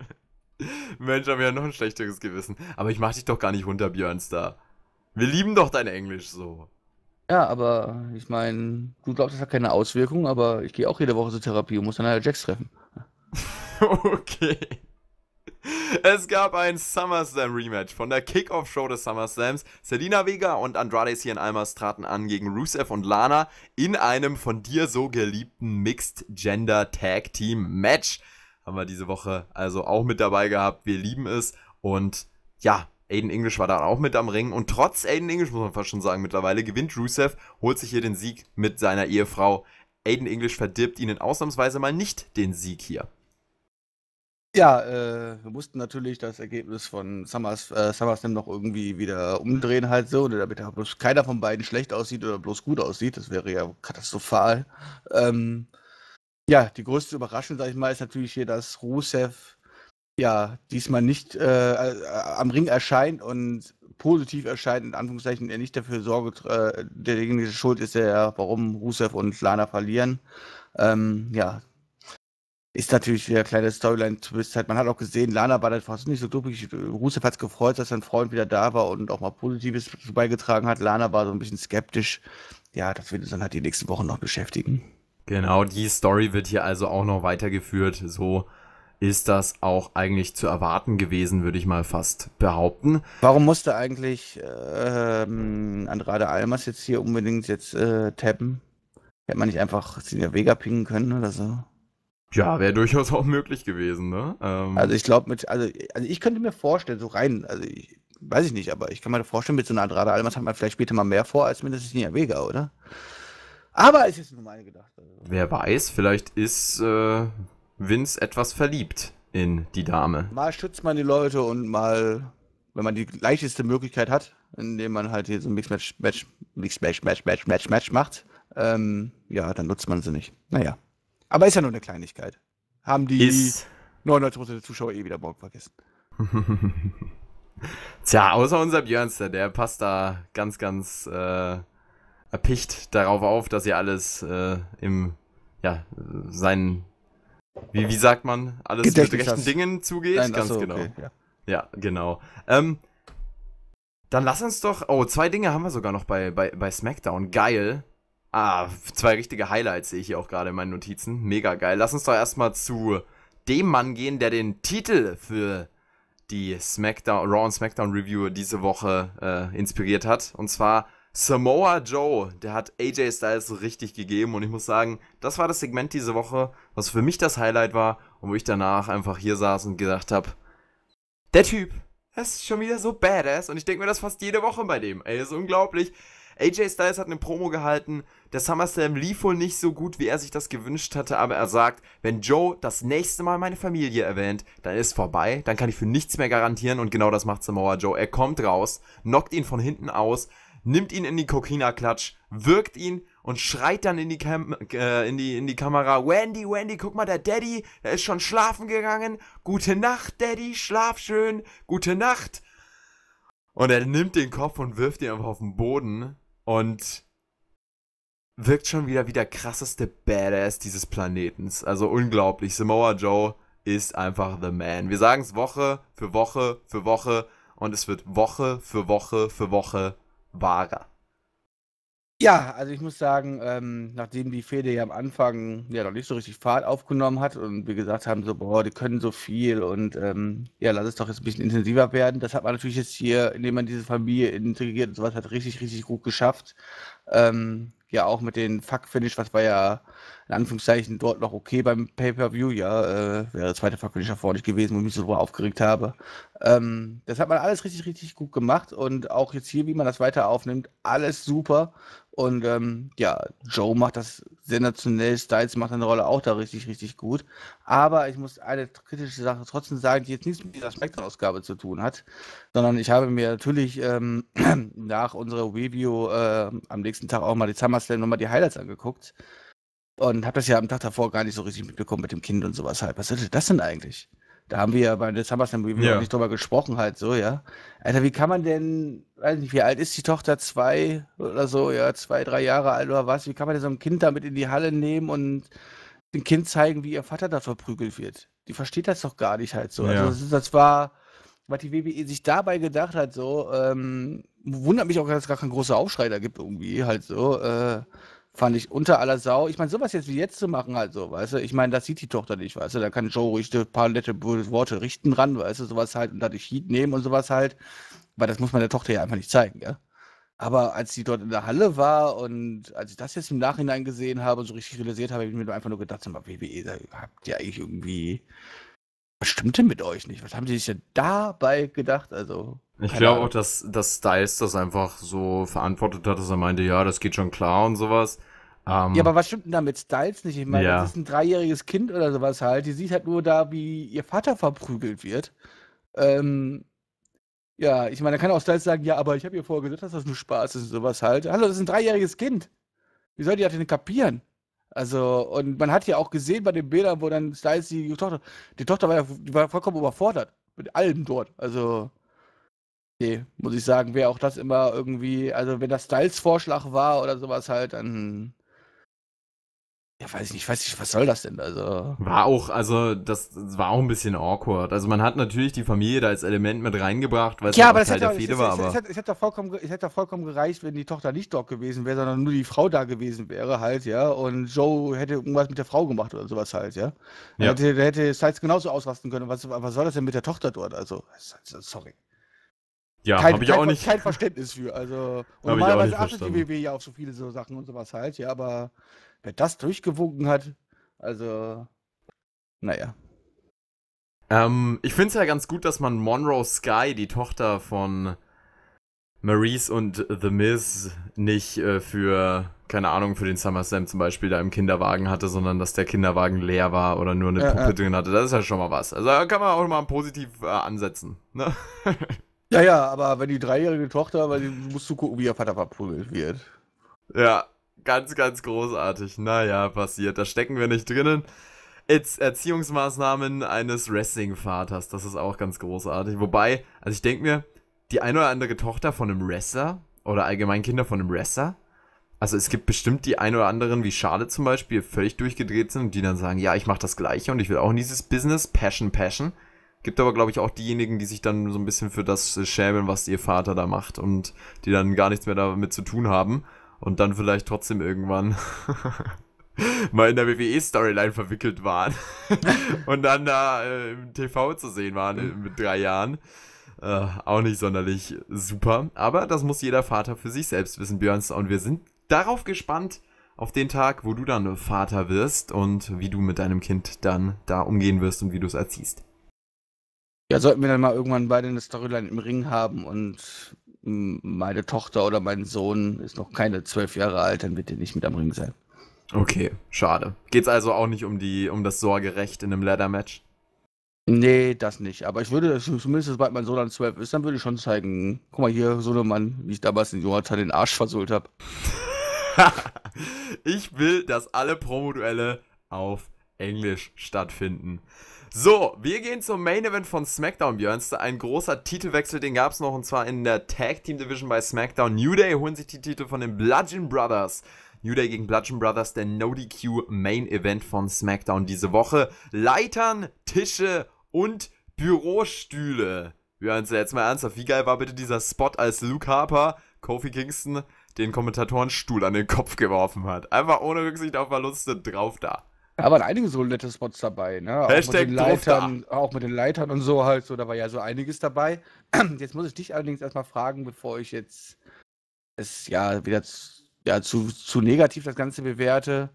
Mensch, haben wir ja noch ein schlechteres Gewissen. Aber ich mach dich doch gar nicht runter, Björnstar. Wir lieben doch dein Englisch so. Ja, aber ich meine, du glaubst, das hat keine Auswirkung, aber ich gehe auch jede Woche zur Therapie und muss dann alle halt Jax treffen. okay. Es gab ein SummerSlam-Rematch von der Kickoff-Show des SummerSlams. Selina Vega und Andrade Cien Almas traten an gegen Rusev und Lana in einem von dir so geliebten Mixed-Gender-Tag-Team-Match haben wir diese Woche also auch mit dabei gehabt. Wir lieben es. Und ja, Aiden English war da auch mit am Ring. Und trotz Aiden English, muss man fast schon sagen, mittlerweile gewinnt Rusev, holt sich hier den Sieg mit seiner Ehefrau. Aiden English verdirbt ihnen ausnahmsweise mal nicht den Sieg hier. Ja, äh, wir mussten natürlich das Ergebnis von Summers, äh, SummerSlam noch irgendwie wieder umdrehen halt so, ne, damit ja bloß keiner von beiden schlecht aussieht oder bloß gut aussieht. Das wäre ja katastrophal. Ähm, ja, die größte Überraschung, sag ich mal, ist natürlich hier, dass Rusev ja diesmal nicht äh, äh am Ring erscheint und positiv erscheint, in Anführungszeichen, er nicht dafür Sorge, äh, derjenige schuld ist, der, warum Rusev und Lana verlieren. Ähm, ja, ist natürlich wieder der kleine Storyline-Twist. Halt. man hat auch gesehen, Lana war da fast nicht so glücklich. Rusev hat es gefreut, dass sein Freund wieder da war und auch mal Positives beigetragen hat. Lana war so ein bisschen skeptisch. Ja, das wird uns dann halt die nächsten Wochen noch beschäftigen. Genau, die Story wird hier also auch noch weitergeführt. So ist das auch eigentlich zu erwarten gewesen, würde ich mal fast behaupten. Warum musste eigentlich ähm, Andrade Almas jetzt hier unbedingt jetzt äh, tappen? Hätte man nicht einfach Sinja Vega pingen können oder so? Ja, wäre durchaus auch möglich gewesen, ne? Ähm, also ich glaube mit, also, also ich könnte mir vorstellen, so rein, also ich weiß ich nicht, aber ich kann mir vorstellen, mit so einer Andrade Almas hat man vielleicht später mal mehr vor als mit Senior Vega, oder? Aber es ist nur meine gedacht. Wer weiß, vielleicht ist äh, Vince etwas verliebt in die Dame. Mal schützt man die Leute und mal, wenn man die leichteste Möglichkeit hat, indem man halt hier so ein Mix-Match, Match, Mix-Match, Match, Match, Match, Match macht, ähm, ja, dann nutzt man sie nicht. Naja. Aber ist ja nur eine Kleinigkeit. Haben die ist... 99% der Zuschauer eh wieder Bock vergessen. Tja, außer unser Björnster, der passt da ganz, ganz äh, erpicht darauf auf, dass ihr alles äh, im, ja, seinen, wie, wie sagt man, alles Gedächtnis mit rechten hast. Dingen zugeht. Nein, Ganz achso, genau. Okay, ja. ja. genau. Ähm, dann lass uns doch, oh, zwei Dinge haben wir sogar noch bei, bei, bei SmackDown. Geil. Ah, zwei richtige Highlights sehe ich hier auch gerade in meinen Notizen. Mega geil. Lass uns doch erstmal zu dem Mann gehen, der den Titel für die SmackDown, Raw und SmackDown Review diese Woche äh, inspiriert hat. Und zwar Samoa Joe, der hat AJ Styles so richtig gegeben und ich muss sagen, das war das Segment diese Woche, was für mich das Highlight war und wo ich danach einfach hier saß und gedacht habe, der Typ, er ist schon wieder so badass und ich denke mir das fast jede Woche bei dem. Ey, ist unglaublich. AJ Styles hat eine Promo gehalten, der SummerSlam lief wohl nicht so gut, wie er sich das gewünscht hatte, aber er sagt, wenn Joe das nächste Mal meine Familie erwähnt, dann ist vorbei, dann kann ich für nichts mehr garantieren und genau das macht Samoa Joe. Er kommt raus, knockt ihn von hinten aus, nimmt ihn in die Kokina-Klatsch, wirkt ihn und schreit dann in die, Cam äh, in, die, in die Kamera, Wendy, Wendy, guck mal, der Daddy, der ist schon schlafen gegangen. Gute Nacht, Daddy, schlaf schön, gute Nacht. Und er nimmt den Kopf und wirft ihn einfach auf den Boden und wirkt schon wieder wie der krasseste Badass dieses Planetens. Also unglaublich. Samoa Joe ist einfach the man. Wir sagen es Woche für Woche für Woche und es wird Woche für Woche für Woche wahrer. Ja, also ich muss sagen, ähm, nachdem die Fede ja am Anfang ja noch nicht so richtig Fahrt aufgenommen hat und wir gesagt haben, so, boah, die können so viel und ähm, ja, lass es doch jetzt ein bisschen intensiver werden. Das hat man natürlich jetzt hier, indem man diese Familie integriert und sowas hat, richtig, richtig gut geschafft. Ähm, ja, auch mit dem Fuck-Finish, was wir ja in Anführungszeichen dort noch okay beim Pay-Per-View. Ja, äh, wäre der zweite Verköniger vor nicht gewesen, wo ich mich so aufgeregt habe. Ähm, das hat man alles richtig, richtig gut gemacht und auch jetzt hier, wie man das weiter aufnimmt, alles super. Und ähm, ja, Joe macht das sensationell, Styles macht seine Rolle auch da richtig, richtig gut. Aber ich muss eine kritische Sache trotzdem sagen, die jetzt nichts mit dieser Smackdown-Ausgabe zu tun hat, sondern ich habe mir natürlich ähm, nach unserer Review äh, am nächsten Tag auch mal die SummerSlam nochmal die Highlights angeguckt. Und habe das ja am Tag davor gar nicht so richtig mitbekommen mit dem Kind und sowas halt. Was ist das denn eigentlich? Da haben wir ja bei der SummerSlam ja. nicht drüber gesprochen halt so, ja. Alter, wie kann man denn, weiß nicht, wie alt ist die Tochter? Zwei oder so, ja, zwei, drei Jahre alt oder was? Wie kann man denn so ein Kind damit in die Halle nehmen und dem Kind zeigen, wie ihr Vater da verprügelt wird? Die versteht das doch gar nicht halt so. Also ja. Also das, das war, was die WWE sich dabei gedacht hat, so, ähm, wundert mich auch, dass es gar keinen großen Aufschrei da gibt irgendwie halt so, äh, fand ich unter aller Sau. Ich meine, sowas jetzt wie jetzt zu machen, halt so, weißt du, ich meine, das sieht die Tochter nicht, weißt du, da kann Joe richtig paar nette Worte richten ran, weißt du, sowas halt und dadurch Heat nehmen und sowas halt, weil das muss man der Tochter ja einfach nicht zeigen, ja. Aber als sie dort in der Halle war und als ich das jetzt im Nachhinein gesehen habe und so richtig realisiert habe, habe ich mir einfach nur gedacht, WWE, da habt ihr eigentlich irgendwie was stimmt denn mit euch nicht? Was haben die sich denn dabei gedacht? Also. Ich glaube auch, dass, dass Styles das einfach so verantwortet hat, dass er meinte, ja, das geht schon klar und sowas. Um, ähm, ja, aber was stimmt denn da mit Styles nicht? Ich meine, ja. das ist ein dreijähriges Kind oder sowas halt. Die sieht halt nur da, wie ihr Vater verprügelt wird. Ähm, ja, ich meine, da kann auch Styles sagen, ja, aber ich habe ihr vorher gesagt, dass das nur Spaß ist und sowas halt. Hallo, das ist ein dreijähriges Kind. Wie soll die das denn kapieren? Also, und man hat ja auch gesehen bei den Bildern, wo dann Styles die Tochter, die Tochter war, die war vollkommen überfordert mit allem dort. Also, nee, muss ich sagen, wäre auch das immer irgendwie, also wenn das Styles Vorschlag war oder sowas halt, dann ja, weiß ich nicht, weiß ich, was soll das denn? Also. War auch, also, das, war auch ein bisschen awkward. Also, man hat natürlich die Familie da als Element mit reingebracht, weil es ja, halt aber das Teil der Fehde war. Es, es, es, hätte vollkommen, es hätte vollkommen gereicht, wenn die Tochter nicht dort gewesen wäre, sondern nur die Frau da gewesen wäre halt, ja. Und Joe hätte irgendwas mit der Frau gemacht oder sowas halt, ja. ja. Hätte, hätte Sides genauso ausrasten können. Was, was soll das denn mit der Tochter dort? Also, halt sorry. Ja, habe ich kein, auch nicht. Kein Verständnis für. Also, und normalerweise achtet die WW e ja auch so viele so Sachen und sowas halt, ja, aber wer das durchgewogen hat, also, naja. Ähm, ich finde es ja ganz gut, dass man Monroe Sky, die Tochter von Maurice und The Miz, nicht äh, für, keine Ahnung, für den SummerSlam zum Beispiel da im Kinderwagen hatte, sondern dass der Kinderwagen leer war oder nur eine ja, Puppe ja. drin hatte. Das ist ja schon mal was. Also da kann man auch mal positiv äh, ansetzen. Ne? ja, ja, aber wenn die dreijährige Tochter, weil die musst du gucken, wie ihr Vater verprügelt wird. Ja, Ganz, ganz großartig. Naja, passiert. Da stecken wir nicht drinnen. It's Erziehungsmaßnahmen eines Wrestling-Vaters. Das ist auch ganz großartig. Wobei, also ich denke mir, die ein oder andere Tochter von einem Wrestler oder allgemein Kinder von einem Wrestler. Also es gibt bestimmt die ein oder anderen, wie Charlotte zum Beispiel, völlig durchgedreht sind und die dann sagen, ja, ich mache das Gleiche und ich will auch in dieses Business, Passion, Passion. Gibt aber, glaube ich, auch diejenigen, die sich dann so ein bisschen für das schämen, was ihr Vater da macht und die dann gar nichts mehr damit zu tun haben und dann vielleicht trotzdem irgendwann mal in der WWE-Storyline verwickelt waren und dann da äh, im TV zu sehen waren äh, mit drei Jahren. Äh, auch nicht sonderlich super. Aber das muss jeder Vater für sich selbst wissen, Björn. Und wir sind darauf gespannt, auf den Tag, wo du dann Vater wirst und wie du mit deinem Kind dann da umgehen wirst und wie du es erziehst. Ja, sollten wir dann mal irgendwann beide eine Storyline im Ring haben und meine Tochter oder mein Sohn ist noch keine zwölf Jahre alt, dann wird er nicht mit am Ring sein. Okay, schade. Geht's also auch nicht um die, um das Sorgerecht in einem Ladder-Match? Nee, das nicht. Aber ich würde, also zumindest sobald mein Sohn dann zwölf ist, dann würde ich schon zeigen, guck mal hier, so ein Mann, wie ich damals in Jonathan den Arsch versohlt habe. ich will, dass alle Promoduelle auf Englisch stattfinden. So, wir gehen zum Main Event von SmackDown, Björnste. Ein großer Titelwechsel, den gab es noch und zwar in der Tag Team Division bei SmackDown. New Day holen sich die Titel von den Bludgeon Brothers. New Day gegen Bludgeon Brothers, der NoDQ Main Event von SmackDown diese Woche. Leitern, Tische und Bürostühle. Björnste, jetzt mal ernsthaft, wie geil war bitte dieser Spot, als Luke Harper, Kofi Kingston den Kommentatorenstuhl an den Kopf geworfen hat? Einfach ohne Rücksicht auf Verluste drauf da. Da waren einige so nette Spots dabei, ne? Auch mit den Leitern, auch mit den Leitern und so halt, so, da war ja so einiges dabei. Jetzt muss ich dich allerdings erstmal fragen, bevor ich jetzt es ja wieder zu, ja, zu, zu negativ das Ganze bewerte.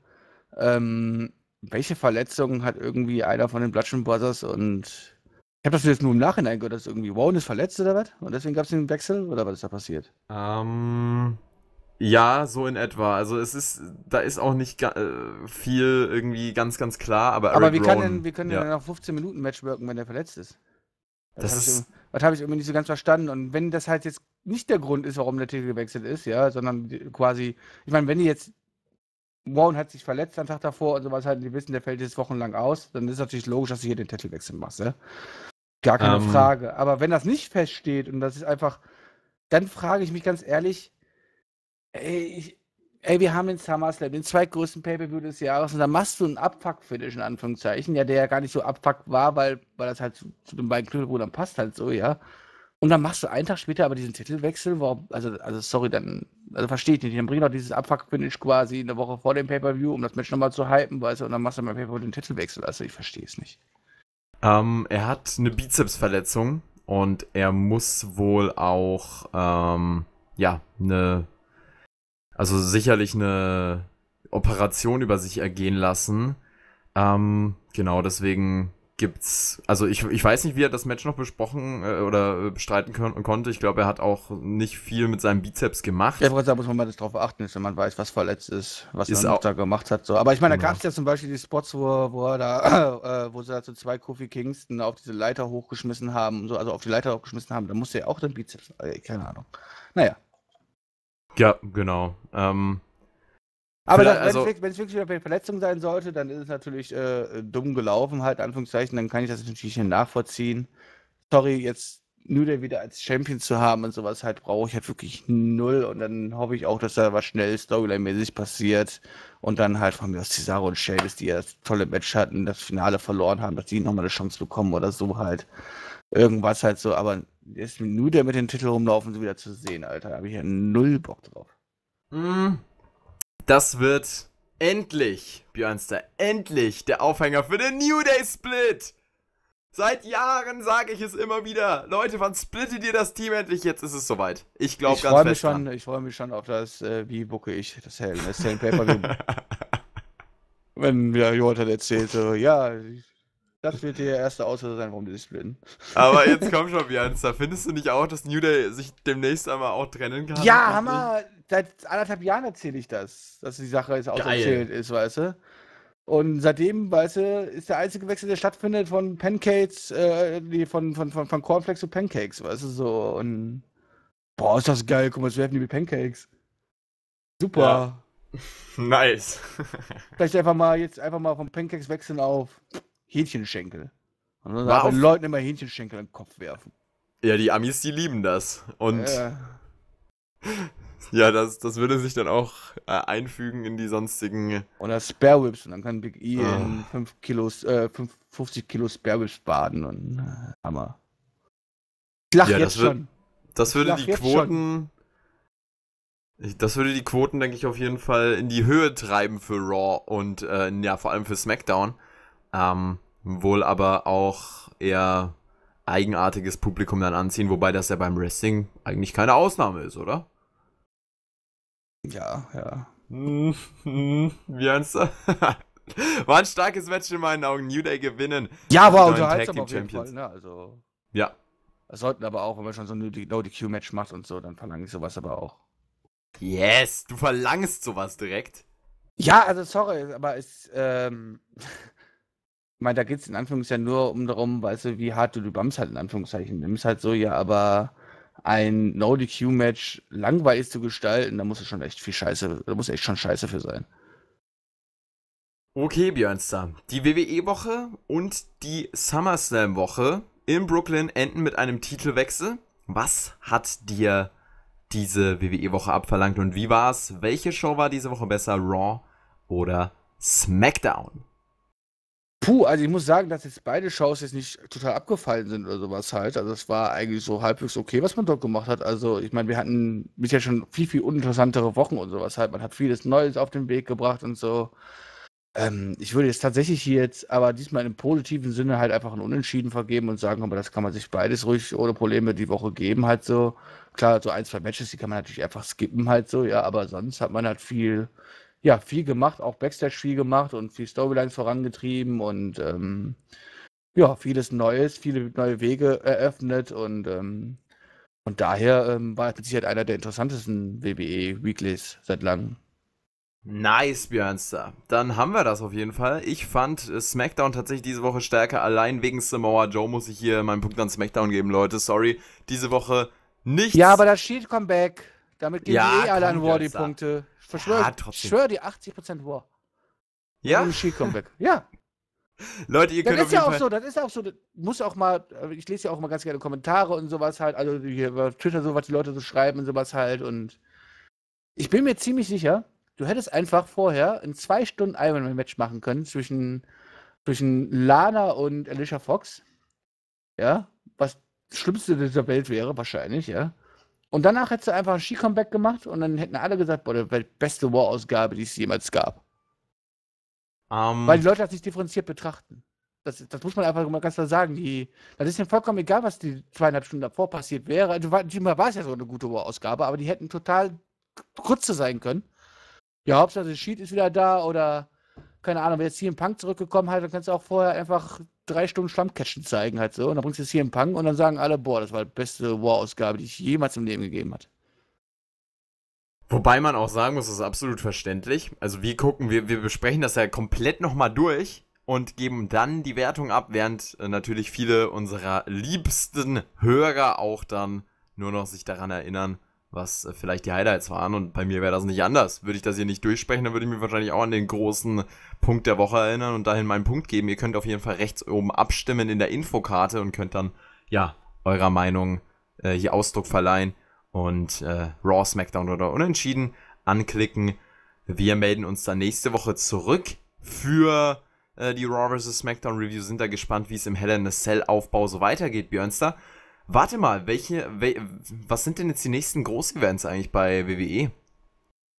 Ähm, welche Verletzungen hat irgendwie einer von den Bludgeon Brothers und ich habe das jetzt nur im Nachhinein gehört, dass irgendwie Warren ist verletzt oder was? Und deswegen gab es den Wechsel oder was ist da passiert? Ähm. Um ja, so in etwa. Also es ist, da ist auch nicht äh, viel irgendwie ganz, ganz klar, aber. Eric aber wir, Brown, denn, wie können ja noch 15 Minuten Matchworken, wenn er verletzt ist. Das, das ist. Das habe ich irgendwie nicht so ganz verstanden. Und wenn das halt jetzt nicht der Grund ist, warum der Titel gewechselt ist, ja, sondern quasi, ich meine, wenn die jetzt Brown hat sich verletzt am Tag davor und sowas halt, die wissen, der fällt jetzt wochenlang aus, dann ist es natürlich logisch, dass du hier den Titelwechsel machst, ja? Gar keine um. Ähm. Frage. Aber wenn das nicht feststeht und das ist einfach, dann frage ich mich ganz ehrlich, ey, ich, ey, wir haben in SummerSlam den zweitgrößten Pay-Per-View des Jahres und da machst du einen Abfuck-Finish in Anführungszeichen, ja, der ja gar nicht so Abfuck war, weil, weil das halt zu, zu den beiden Knüppelbrüdern passt halt so, ja. Und dann machst du einen Tag später aber diesen Titelwechsel, warum, also, also sorry, dann, also verstehe ich nicht, dann bring doch dieses Abfuck-Finish quasi eine Woche vor dem Pay-Per-View, um das Match nochmal zu hypen, weißt du, und dann machst du beim Pay-Per-View den Titelwechsel, also ich verstehe es nicht. Ähm, er hat eine Bizepsverletzung und er muss wohl auch, ähm, ja, eine also sicherlich eine Operation über sich ergehen lassen. Ähm, genau, deswegen gibt's, also ich, ich weiß nicht, wie er das Match noch besprochen äh, oder äh, bestreiten kon konnte. Ich glaube, er hat auch nicht viel mit seinem Bizeps gemacht. Ja, da muss man mal darauf achten, wenn man weiß, was verletzt ist, was ist er auch da gemacht hat. So. Aber ich meine, genau. da gab es ja zum Beispiel die Spots, wo, wo er da, äh, wo sie da so zwei Kofi Kingston auf diese Leiter hochgeschmissen haben, so, also auf die Leiter hochgeschmissen haben. Da musste er auch den Bizeps, äh, keine Ahnung. Naja. Ja, genau. Ähm, aber also wenn es wirklich eine Verletzung sein sollte, dann ist es natürlich äh, dumm gelaufen, halt, Anführungszeichen, dann kann ich das natürlich nachvollziehen. Sorry, jetzt New wieder als Champion zu haben und sowas halt brauche ich halt wirklich null und dann hoffe ich auch, dass da was schnell Storyline-mäßig passiert und dann halt von mir aus Cesaro und Sheamus, die ja das tolle Match hatten, das Finale verloren haben, dass die nochmal eine Chance bekommen oder so halt. Irgendwas halt so, aber Jetzt nur der mit dem Titel rumlaufen, so wieder zu sehen, Alter. Da habe ich ja null Bock drauf. Hm. Das wird endlich, Björnster, endlich der Aufhänger für den New Day Split. Seit Jahren sage ich es immer wieder. Leute, wann splittet ihr das Team endlich? Jetzt ist es soweit. Ich glaube ganz fest schon, dran. Ich freue mich schon auf das, äh, wie bucke ich das Hell, das Hell Paper. Wenn mir ja, Jota erzählt, so, ja, das wird der erste Auslöser sein, warum die sich splitten. Aber jetzt komm schon, Bianca. Findest du nicht auch, dass New Day sich demnächst einmal auch trennen kann? Ja, Hammer! Seit anderthalb Jahren erzähle ich das, dass die Sache jetzt auserzählt ist, weißt du? Und seitdem, weißt du, ist der einzige Wechsel, der stattfindet von Pancakes, äh, von, von, von, von Cornflakes zu Pancakes, weißt du, so. Und boah, ist das geil, guck mal, jetzt werfen die mit Pancakes. Super. Ja. Nice. Vielleicht einfach mal jetzt einfach mal von Pancakes wechseln auf Hähnchenschenkel. Und dann wow. man Leuten immer Hähnchenschenkel in den Kopf werfen. Ja, die Amis, die lieben das. Und äh. ja, das, das würde sich dann auch äh, einfügen in die sonstigen. Oder Spare Whips. Und dann kann Big E oh. in 5 ah. Kilos, äh, 5, 50 Kilo Spare Whips baden. Und äh, Hammer. Ich lache ja, jetzt das schon. Das würde die Quoten. das würde die Quoten, denke ich, auf jeden Fall in die Höhe treiben für Raw und äh, ja, vor allem für SmackDown ähm, wohl aber auch eher eigenartiges Publikum dann anziehen, wobei das ja beim Wrestling eigentlich keine Ausnahme ist, oder? Ja, ja. Hm, hm, wie ernst? du? War ein starkes Match in meinen Augen. New Day gewinnen. Ja, war unterhaltsam auf jeden Fall. Ne? Also, ja. Das sollten aber auch, wenn man schon so ein No-DQ-Match macht und so, dann verlange ich sowas aber auch. Yes, du verlangst sowas direkt. Ja, also sorry, aber es, ähm, Ich meine, da geht es in Anführungszeichen nur um darum, weißt du, wie hart du die Bums halt in Anführungszeichen nimmst. Halt so, ja, aber ein No-DQ-Match langweilig zu gestalten, da muss es schon echt viel Scheiße, da muss echt schon Scheiße für sein. Okay, Björnster. Die WWE-Woche und die SummerSlam-Woche in Brooklyn enden mit einem Titelwechsel. Was hat dir diese WWE-Woche abverlangt und wie war's? Welche Show war diese Woche besser? Raw oder SmackDown? Puh, also ich muss sagen, dass jetzt beide Shows jetzt nicht total abgefallen sind oder sowas halt. Also es war eigentlich so halbwegs okay, was man dort gemacht hat. Also ich meine, wir hatten bisher ja schon viel, viel uninteressantere Wochen und sowas halt. Man hat vieles Neues auf den Weg gebracht und so. Ähm, ich würde jetzt tatsächlich hier jetzt aber diesmal im positiven Sinne halt einfach ein Unentschieden vergeben und sagen, aber das kann man sich beides ruhig ohne Probleme die Woche geben halt so. Klar, so ein, zwei Matches, die kann man natürlich einfach skippen halt so, ja, aber sonst hat man halt viel ja, viel gemacht, auch Backstage viel gemacht und viel Storylines vorangetrieben und ähm, ja, vieles Neues, viele neue Wege eröffnet und ähm, und daher ähm, war es mit Sicherheit einer der interessantesten WWE Weeklies seit langem. Nice, Björnster. Dann haben wir das auf jeden Fall. Ich fand äh, SmackDown tatsächlich diese Woche stärker. Allein wegen Samoa Joe muss ich hier meinen Punkt an SmackDown geben, Leute. Sorry. Diese Woche nichts. Ja, aber das Shield-Comeback. Damit gehen ja, die eh alle an War die Punkte. Verschwör, ja, schwör die 80% War. Ja? Und Ski Ja. Leute, ihr das könnt das ist ja auch Fall so, das ist auch so, das muss auch mal, ich lese ja auch mal ganz gerne Kommentare und sowas halt, also hier über Twitter so, was die Leute so schreiben und sowas halt und ich bin mir ziemlich sicher, du hättest einfach vorher ein zwei Stunden Ironman Match machen können zwischen, zwischen Lana und Alicia Fox, ja, was das Schlimmste dieser Welt wäre wahrscheinlich, ja, und danach hättest du einfach ein Ski-Comeback gemacht und dann hätten alle gesagt, boah, das war die beste War-Ausgabe, die es jemals gab. Um. Ähm, Weil die Leute das nicht differenziert betrachten. Das, das muss man einfach mal ganz klar sagen. Die, das ist ihnen vollkommen egal, was die zweieinhalb Stunden davor passiert wäre. Also, diesmal war es ja so eine gute War-Ausgabe, aber die hätten total kurze sein können. Ja, Hauptsache, Sheet ist wieder da oder keine Ahnung, wenn jetzt hier ein Punk zurückgekommen hat, dann kannst du auch vorher einfach drei Stunden Schlammcatchen zeigen halt so. Und dann bringst du es hier in Pang und dann sagen alle, boah, das war die beste War-Ausgabe, die ich jemals im Leben gegeben hat. Wobei man auch sagen muss, das ist absolut verständlich. Also wir gucken, wir, wir besprechen das ja komplett nochmal durch und geben dann die Wertung ab, während äh, natürlich viele unserer liebsten Hörer auch dann nur noch sich daran erinnern, was äh, vielleicht die Highlights waren. Und bei mir wäre das nicht anders. Würde ich das hier nicht durchsprechen, dann würde ich mich wahrscheinlich auch an den großen Punkt der Woche erinnern und dahin meinen Punkt geben. Ihr könnt auf jeden Fall rechts oben abstimmen in der Infokarte und könnt dann, ja, eurer Meinung äh, hier Ausdruck verleihen und äh, Raw, SmackDown oder Unentschieden anklicken. Wir melden uns dann nächste Woche zurück für äh, die Raw vs. SmackDown Review. Sind da gespannt, wie es im Hell in a Cell Aufbau so weitergeht, Björnster. Warte mal, welche, wel, was sind denn jetzt die nächsten Groß-Events eigentlich bei WWE?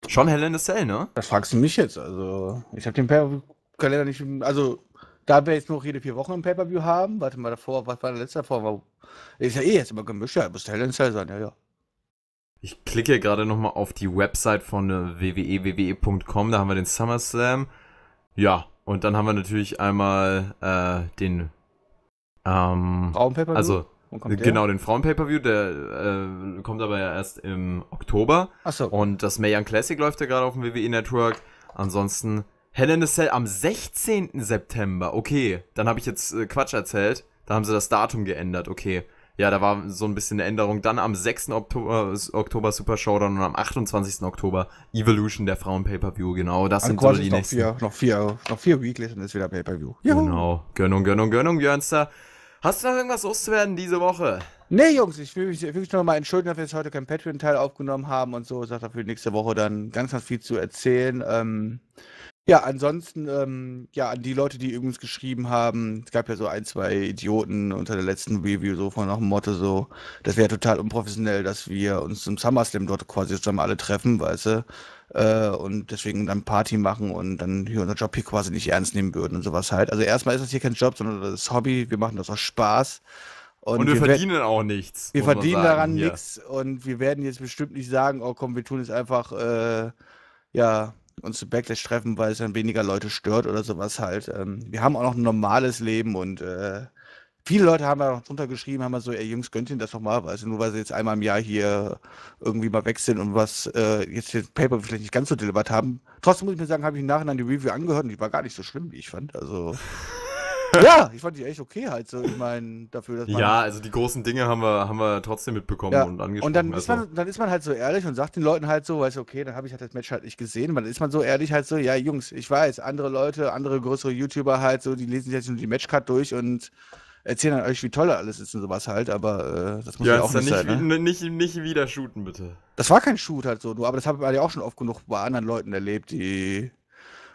Schon Hell in a Cell, ne? Das fragst du mich jetzt. Also, ich habe den pay per view Kalender nicht. Also, da wir jetzt noch jede vier Wochen ein Pay-Per-View haben, warte mal davor, was war der letzte davor? Ist ja eh jetzt immer gemischt, ja, muss Hell in a Cell sein, ja, ja. Ich klicke gerade nochmal auf die Website von äh, WWE, e da haben wir den SummerSlam. Ja, und dann haben wir natürlich einmal äh, den. Ähm, Raum-Pay-Per-View? Also, genau, der? den Frauen-Pay-Per-View, der äh, kommt aber ja erst im Oktober. Achso. Und das Mayan Classic läuft ja gerade auf dem WWE Network. Ansonsten Hell in a Cell am 16. September. Okay, dann habe ich jetzt äh, Quatsch erzählt. Da haben sie das Datum geändert. Okay. Ja, da war so ein bisschen eine Änderung. Dann am 6. Oktober, Oktober Super Showdown und am 28. Oktober Evolution der Frauen-Pay-Per-View. Genau, das sind so die noch nächsten. Vier, noch vier, noch vier Weeklies und ist wieder Pay-Per-View. Genau. Gönnung, Gönnung, Gönnung, Jörnster. Hast du noch irgendwas loszuwerden diese Woche? Nee, Jungs, ich will mich wirklich nochmal entschuldigen, dass wir jetzt heute keinen Patreon-Teil aufgenommen haben und so. Ich sage dafür nächste Woche dann ganz, ganz viel zu erzählen. Ähm, ja, ansonsten, ähm, ja, an die Leute, die übrigens geschrieben haben, es gab ja so ein, zwei Idioten unter der letzten Review, so von nach dem Motto, so, das wäre total unprofessionell, dass wir uns zum SummerSlam dort quasi zusammen alle treffen, weißt du äh, und deswegen dann Party machen und dann hier unser Job hier quasi nicht ernst nehmen würden und sowas halt. Also erstmal ist das hier kein Job, sondern das ist Hobby, wir machen das aus Spaß. Und, und wir, wir, verdienen auch nichts. Wir verdienen daran nichts und wir werden jetzt bestimmt nicht sagen, oh komm, wir tun jetzt einfach, äh, ja, uns zu Backlash treffen, weil es dann weniger Leute stört oder sowas halt. Ähm, wir haben auch noch ein normales Leben und äh, Viele Leute haben ja noch drunter geschrieben, haben ja so, ey Jungs, gönnt ihr das doch mal, weil also nur weil sie jetzt einmal im Jahr hier irgendwie mal weg sind und was äh, jetzt den Paper vielleicht nicht ganz so delivered haben. Trotzdem muss ich mir sagen, habe ich im Nachhinein die Review angehört und die war gar nicht so schlimm, wie ich fand. Also. ja, ich fand die echt okay halt so. Ich meine, dafür, dass man. Ja, also die großen Dinge haben wir, haben wir trotzdem mitbekommen ja. und angesprochen. Und dann ist, man, also. dann ist man halt so ehrlich und sagt den Leuten halt so, weißt du, okay, dann habe ich halt das Match halt nicht gesehen. Und Dann ist man so ehrlich halt so, ja, Jungs, ich weiß, andere Leute, andere größere YouTuber halt so, die lesen sich jetzt nur die Matchcard durch und erzählen dann euch, wie toll alles ist und sowas halt, aber äh, das muss ja, ja auch nicht sein. Nicht, ne? nicht, nicht wieder shooten, bitte. Das war kein Shoot halt so, nur, aber das habe ich ja auch schon oft genug bei anderen Leuten erlebt, die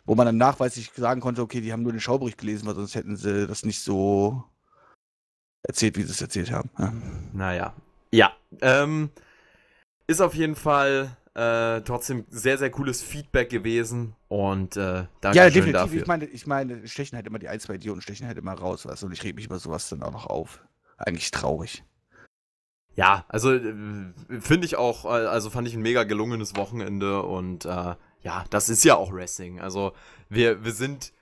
wo man dann nachweislich sagen konnte, okay, die haben nur den Schaubericht gelesen, weil sonst hätten sie das nicht so erzählt, wie sie es erzählt haben. Ja. Naja. Ja. Ähm, ist auf jeden Fall äh, trotzdem sehr, sehr cooles Feedback gewesen und äh, danke ja, definitiv. dafür. Ich meine, ich meine, stechen halt immer die ein, zwei Idioten, stechen halt immer raus, was und ich rede mich über sowas dann auch noch auf. Eigentlich traurig. Ja, also äh, finde ich auch, äh, also fand ich ein mega gelungenes Wochenende und äh, ja, das ist ja auch Wrestling. Also wir, wir sind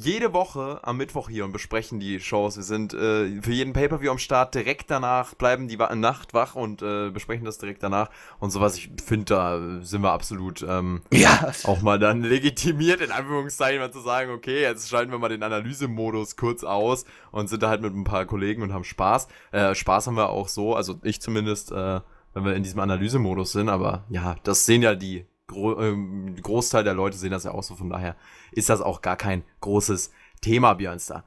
jede Woche am Mittwoch hier und besprechen die Shows. Wir sind äh, für jeden Pay-Per-View am Start, direkt danach bleiben die Nacht wach und äh, besprechen das direkt danach und sowas. Ich finde, da sind wir absolut ähm, ja. auch mal dann legitimiert, in Anführungszeichen mal zu sagen, okay, jetzt schalten wir mal den Analysemodus kurz aus und sind da halt mit ein paar Kollegen und haben Spaß. Äh, Spaß haben wir auch so, also ich zumindest, äh, wenn wir in diesem Analysemodus sind, aber ja, das sehen ja die Gro ähm, Großteil der Leute sehen das ja auch so, von daher ist das auch gar kein großes Thema, Björnster.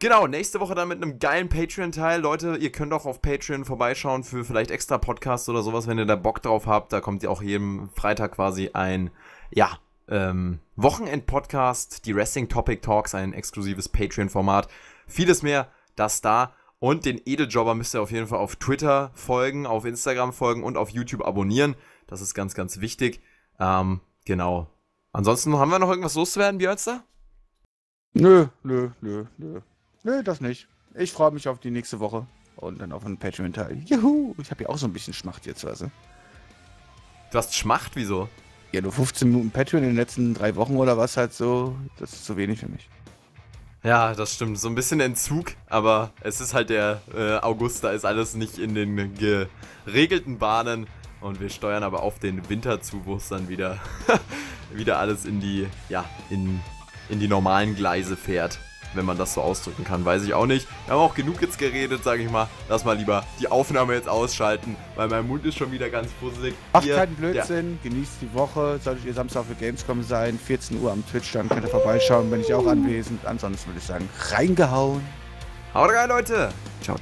Genau, nächste Woche dann mit einem geilen Patreon-Teil. Leute, ihr könnt auch auf Patreon vorbeischauen für vielleicht extra Podcasts oder sowas, wenn ihr da Bock drauf habt. Da kommt ja auch jeden Freitag quasi ein, ja, ähm, Wochenend-Podcast, die Wrestling Topic Talks, ein exklusives Patreon-Format. Vieles mehr, das da. Und den Edeljobber müsst ihr auf jeden Fall auf Twitter folgen, auf Instagram folgen und auf YouTube abonnieren. Das ist ganz, ganz wichtig. Ähm, genau. Ansonsten haben wir noch irgendwas loszuwerden, Björnster? Nö, nö, nö, nö. Nö, das nicht. Ich freue mich auf die nächste Woche und dann auf einen Patreon-Teil. Juhu! Ich habe ja auch so ein bisschen Schmacht jetzt, weißt du? hast Schmacht? Wieso? Ja, nur 15 Minuten Patreon in den letzten drei Wochen oder was halt so. Das ist zu wenig für mich. Ja, das stimmt. So ein bisschen Entzug, aber es ist halt der äh, August, da ist alles nicht in den geregelten Bahnen. Und wir steuern aber auf den Winter zu, wo es dann wieder, wieder alles in die, ja, in, in die normalen Gleise fährt. Wenn man das so ausdrücken kann, weiß ich auch nicht. Wir haben auch genug jetzt geredet, sage ich mal. Lass mal lieber die Aufnahme jetzt ausschalten, weil mein Mund ist schon wieder ganz fusselig. Macht Hier, keinen Blödsinn, ja. genießt die Woche. Solltet ihr Samstag für Gamescom sein, 14 Uhr am Twitch, dann könnt ihr vorbeischauen, bin ich auch uh. anwesend. Ansonsten würde ich sagen, reingehauen. Haut rein, Leute. Ciao.